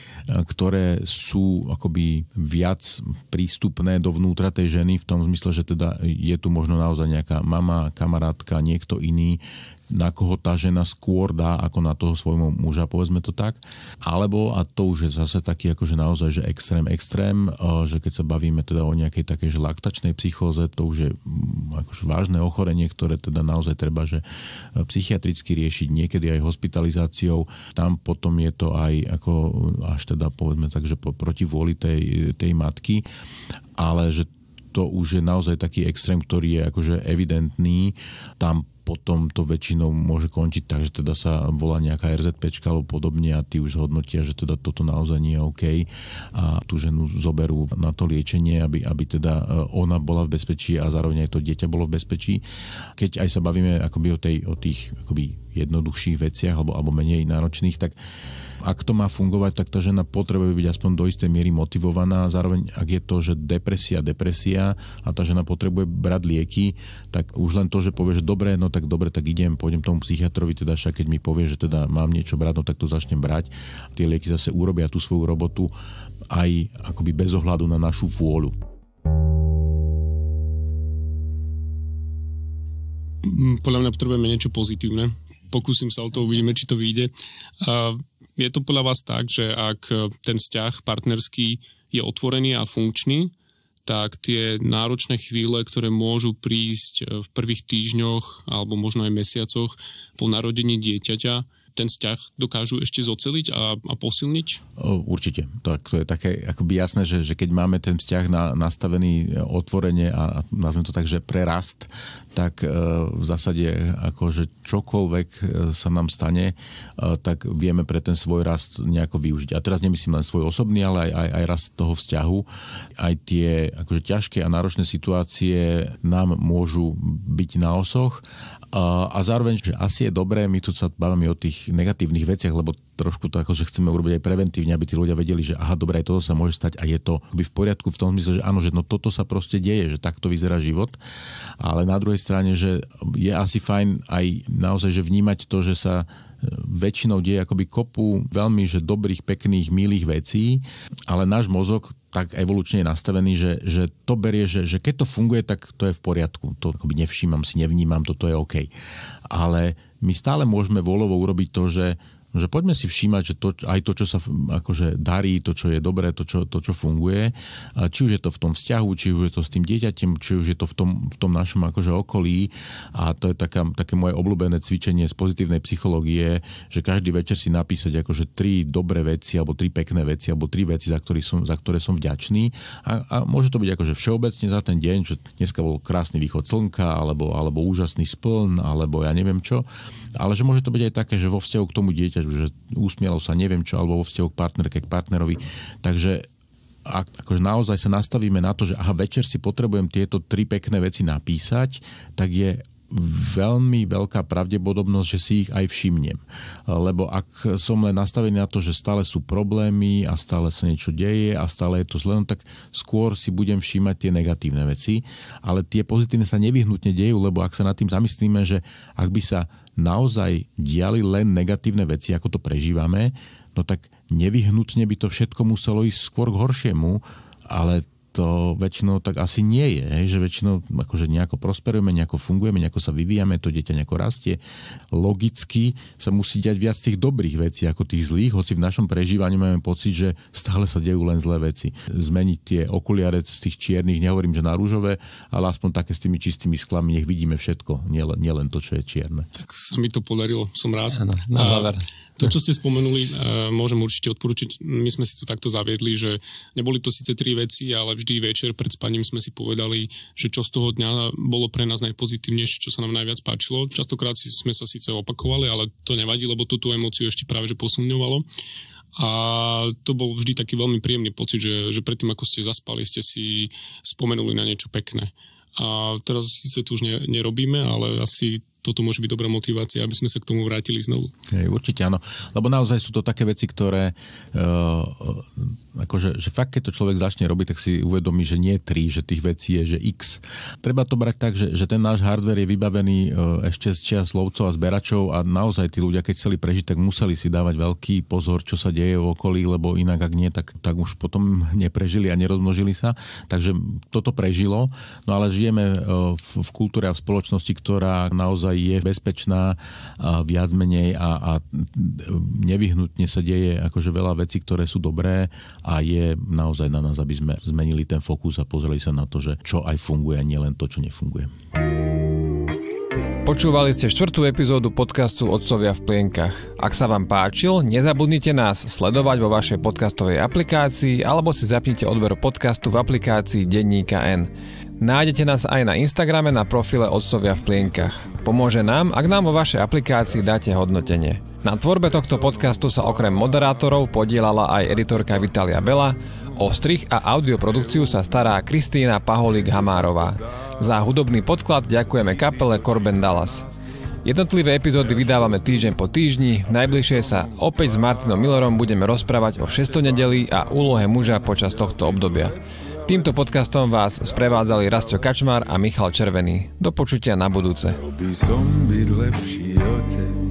ktoré sú akoby viac prístupné dovnútra tej ženy v tom zmysle, že teda je tu možno naozaj nejaká mama, kamarátka, niekto iný, na koho tá žena skôr dá ako na toho svojho muža, povedzme to tak. Alebo, a to už je zase taký akože naozaj, že extrém, extrém, e, že keď sa bavíme teda o nejakej takej že laktačnej psychóze, to už je mm, akože vážne ochorenie, ktoré teda naozaj treba, že e, psychiatricky riešiť, niekedy aj hospitalizáciou. Tam potom je to aj ako až teda povedzme tak, že proti vôli tej, tej matky, ale že to už je naozaj taký extrém, ktorý je akože evidentný. Tam potom to väčšinou môže končiť tak, že teda sa volá nejaká RZP alebo podobne a tí už zhodnotia, že teda toto naozaj nie je OK a tú ženu zoberú na to liečenie, aby, aby teda e, ona bola v bezpečí a zároveň aj to dieťa bolo v bezpečí. Keď aj sa bavíme akoby o, tej, o tých akoby jednoduchších veciach alebo, alebo menej náročných, tak ak to má fungovať, tak tá žena potrebuje byť aspoň do istej miery motivovaná. Zároveň, ak je to, že depresia, depresia a tá žena potrebuje brať lieky, tak už len to, že povie, že dobre, no tak dobre, tak idem, pôjdem tomu psychiatrovi, teda však keď mi povie, že teda mám niečo brať, no tak to začnem brať. Tie lieky zase urobia tú svoju robotu aj akoby bez ohľadu na našu vôľu. Mm, podľa mňa potrebujeme niečo pozitívne, pokúsim sa o to, uvidíme, či to vyjde. Je to podľa vás tak, že ak ten vzťah partnerský je otvorený a funkčný, tak tie náročné chvíle, ktoré môžu prísť v prvých týždňoch alebo možno aj mesiacoch po narodení dieťaťa, ten vzťah dokážu ešte zoceliť a, a posilniť? Určite. Tak to je také akoby jasné, že, že keď máme ten vzťah na, nastavený e, otvorene a, a nazveme to tak, že prerast, tak e, v zásade akože čokoľvek e, sa nám stane, e, tak vieme pre ten svoj rast nejako využiť. A teraz nemyslím len svoj osobný, ale aj, aj, aj rast toho vzťahu. Aj tie akože ťažké a náročné situácie nám môžu byť na osoch a zároveň, že asi je dobré, my tu sa bavíme o tých negatívnych veciach, lebo trošku to akože chceme urobiť aj preventívne, aby tí ľudia vedeli, že aha, dobre, aj toto sa môže stať a je to by v poriadku v tom zmysle, že áno, že no toto sa proste deje, že takto vyzerá život. Ale na druhej strane, že je asi fajn aj naozaj, že vnímať to, že sa e, väčšinou deje akoby kopu veľmi že dobrých, pekných, milých vecí, ale náš mozog tak evolučne je nastavený, že, že to berie, že, že keď to funguje, tak to je v poriadku. To akoby nevšímam si, nevnímam, toto je OK. Ale my stále môžeme voľovo urobiť to, že že poďme si všímať, že to, aj to, čo sa akože darí, to, čo je dobré, to čo, to, čo funguje, či už je to v tom vzťahu, či už je to s tým dieťaťom, či už je to v tom, v tom našom akože okolí. A to je taká, také moje obľúbené cvičenie z pozitívnej psychológie, že každý večer si napísať akože tri dobré veci, alebo tri pekné veci, alebo tri veci, za, ktorý som, za ktoré som vďačný. A, a môže to byť akože všeobecne za ten deň, že dneska bol krásny východ slnka, alebo, alebo úžasný spln, alebo ja neviem čo. Ale že môže to byť aj také, že vo vzťahu k tomu dieťa dieťaťu, že úsmialo sa neviem čo, alebo vo vzťahu k partnerke, k partnerovi. Takže ak, akože naozaj sa nastavíme na to, že aha, večer si potrebujem tieto tri pekné veci napísať, tak je veľmi veľká pravdepodobnosť, že si ich aj všimnem. Lebo ak som len nastavený na to, že stále sú problémy a stále sa niečo deje a stále je to zle, no tak skôr si budem všímať tie negatívne veci. Ale tie pozitívne sa nevyhnutne dejú, lebo ak sa nad tým zamyslíme, že ak by sa naozaj diali len negatívne veci, ako to prežívame, no tak nevyhnutne by to všetko muselo ísť skôr k horšiemu, ale to väčšinou tak asi nie je, hej, že väčšinou akože nejako prosperujeme, nejako fungujeme, nejako sa vyvíjame, to dieťa nejako rastie. Logicky sa musí diať viac tých dobrých vecí ako tých zlých, hoci v našom prežívaní máme pocit, že stále sa dejú len zlé veci. Zmeniť tie okuliare z tých čiernych, nehovorím, že na rúžové, ale aspoň také s tými čistými sklami, nech vidíme všetko, nielen nie to, čo je čierne. Tak sa mi to podarilo, som rád. Ano, na záver. A to, čo ste spomenuli, eh, môžem určite odporúčiť. My sme si to takto zaviedli, že neboli to síce tri veci, ale vždy večer pred spaním sme si povedali, že čo z toho dňa bolo pre nás najpozitívnejšie, čo sa nám najviac páčilo. Častokrát sme sa síce opakovali, ale to nevadí, lebo to tú emóciu ešte práve že posilňovalo. A to bol vždy taký veľmi príjemný pocit, že, že predtým, ako ste zaspali, ste si spomenuli na niečo pekné. A teraz síce to už ne, nerobíme, ale asi toto môže byť dobrá motivácia, aby sme sa k tomu vrátili znovu. Hej, určite áno. Lebo naozaj sú to také veci, ktoré uh, akože, že fakt, keď to človek začne robiť, tak si uvedomí, že nie 3, že tých vecí je, že x. Treba to brať tak, že, že ten náš hardware je vybavený uh, ešte z čias lovcov a zberačov a naozaj tí ľudia, keď chceli prežiť, tak museli si dávať veľký pozor, čo sa deje v okolí, lebo inak ak nie, tak, tak už potom neprežili a nerozmnožili sa. Takže toto prežilo. No ale žijeme uh, v, v kultúre a v spoločnosti, ktorá naozaj naozaj je bezpečná a viac menej a, a nevyhnutne sa deje akože veľa vecí, ktoré sú dobré a je naozaj na nás, aby sme zmenili ten fokus a pozreli sa na to, že čo aj funguje a nielen to, čo nefunguje. Počúvali ste štvrtú epizódu podcastu Otcovia v plienkach. Ak sa vám páčil, nezabudnite nás sledovať vo vašej podcastovej aplikácii alebo si zapnite odber podcastu v aplikácii Denníka N. Nájdete nás aj na Instagrame na profile Otcovia v plienkach. Pomôže nám, ak nám vo vašej aplikácii dáte hodnotenie. Na tvorbe tohto podcastu sa okrem moderátorov podielala aj editorka Vitalia Bela, o strich a audioprodukciu sa stará Kristína Paholík Hamárová. Za hudobný podklad ďakujeme kapele Corben Dallas. Jednotlivé epizódy vydávame týždeň po týždni, najbližšie sa opäť s Martinom Millerom budeme rozprávať o 6. nedeli a úlohe muža počas tohto obdobia. Týmto podcastom vás sprevádzali Rastio Kačmar a Michal Červený. Do počutia na budúce. By som byť lepší otec,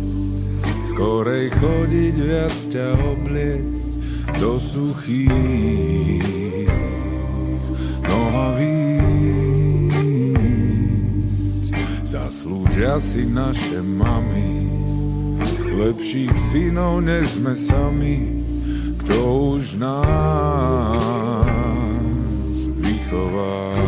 skorej chodiť viac ťa obliec do suchých nohavíc. Zaslúžia si naše mami, lepších synov než sme sami, kto už nás go on.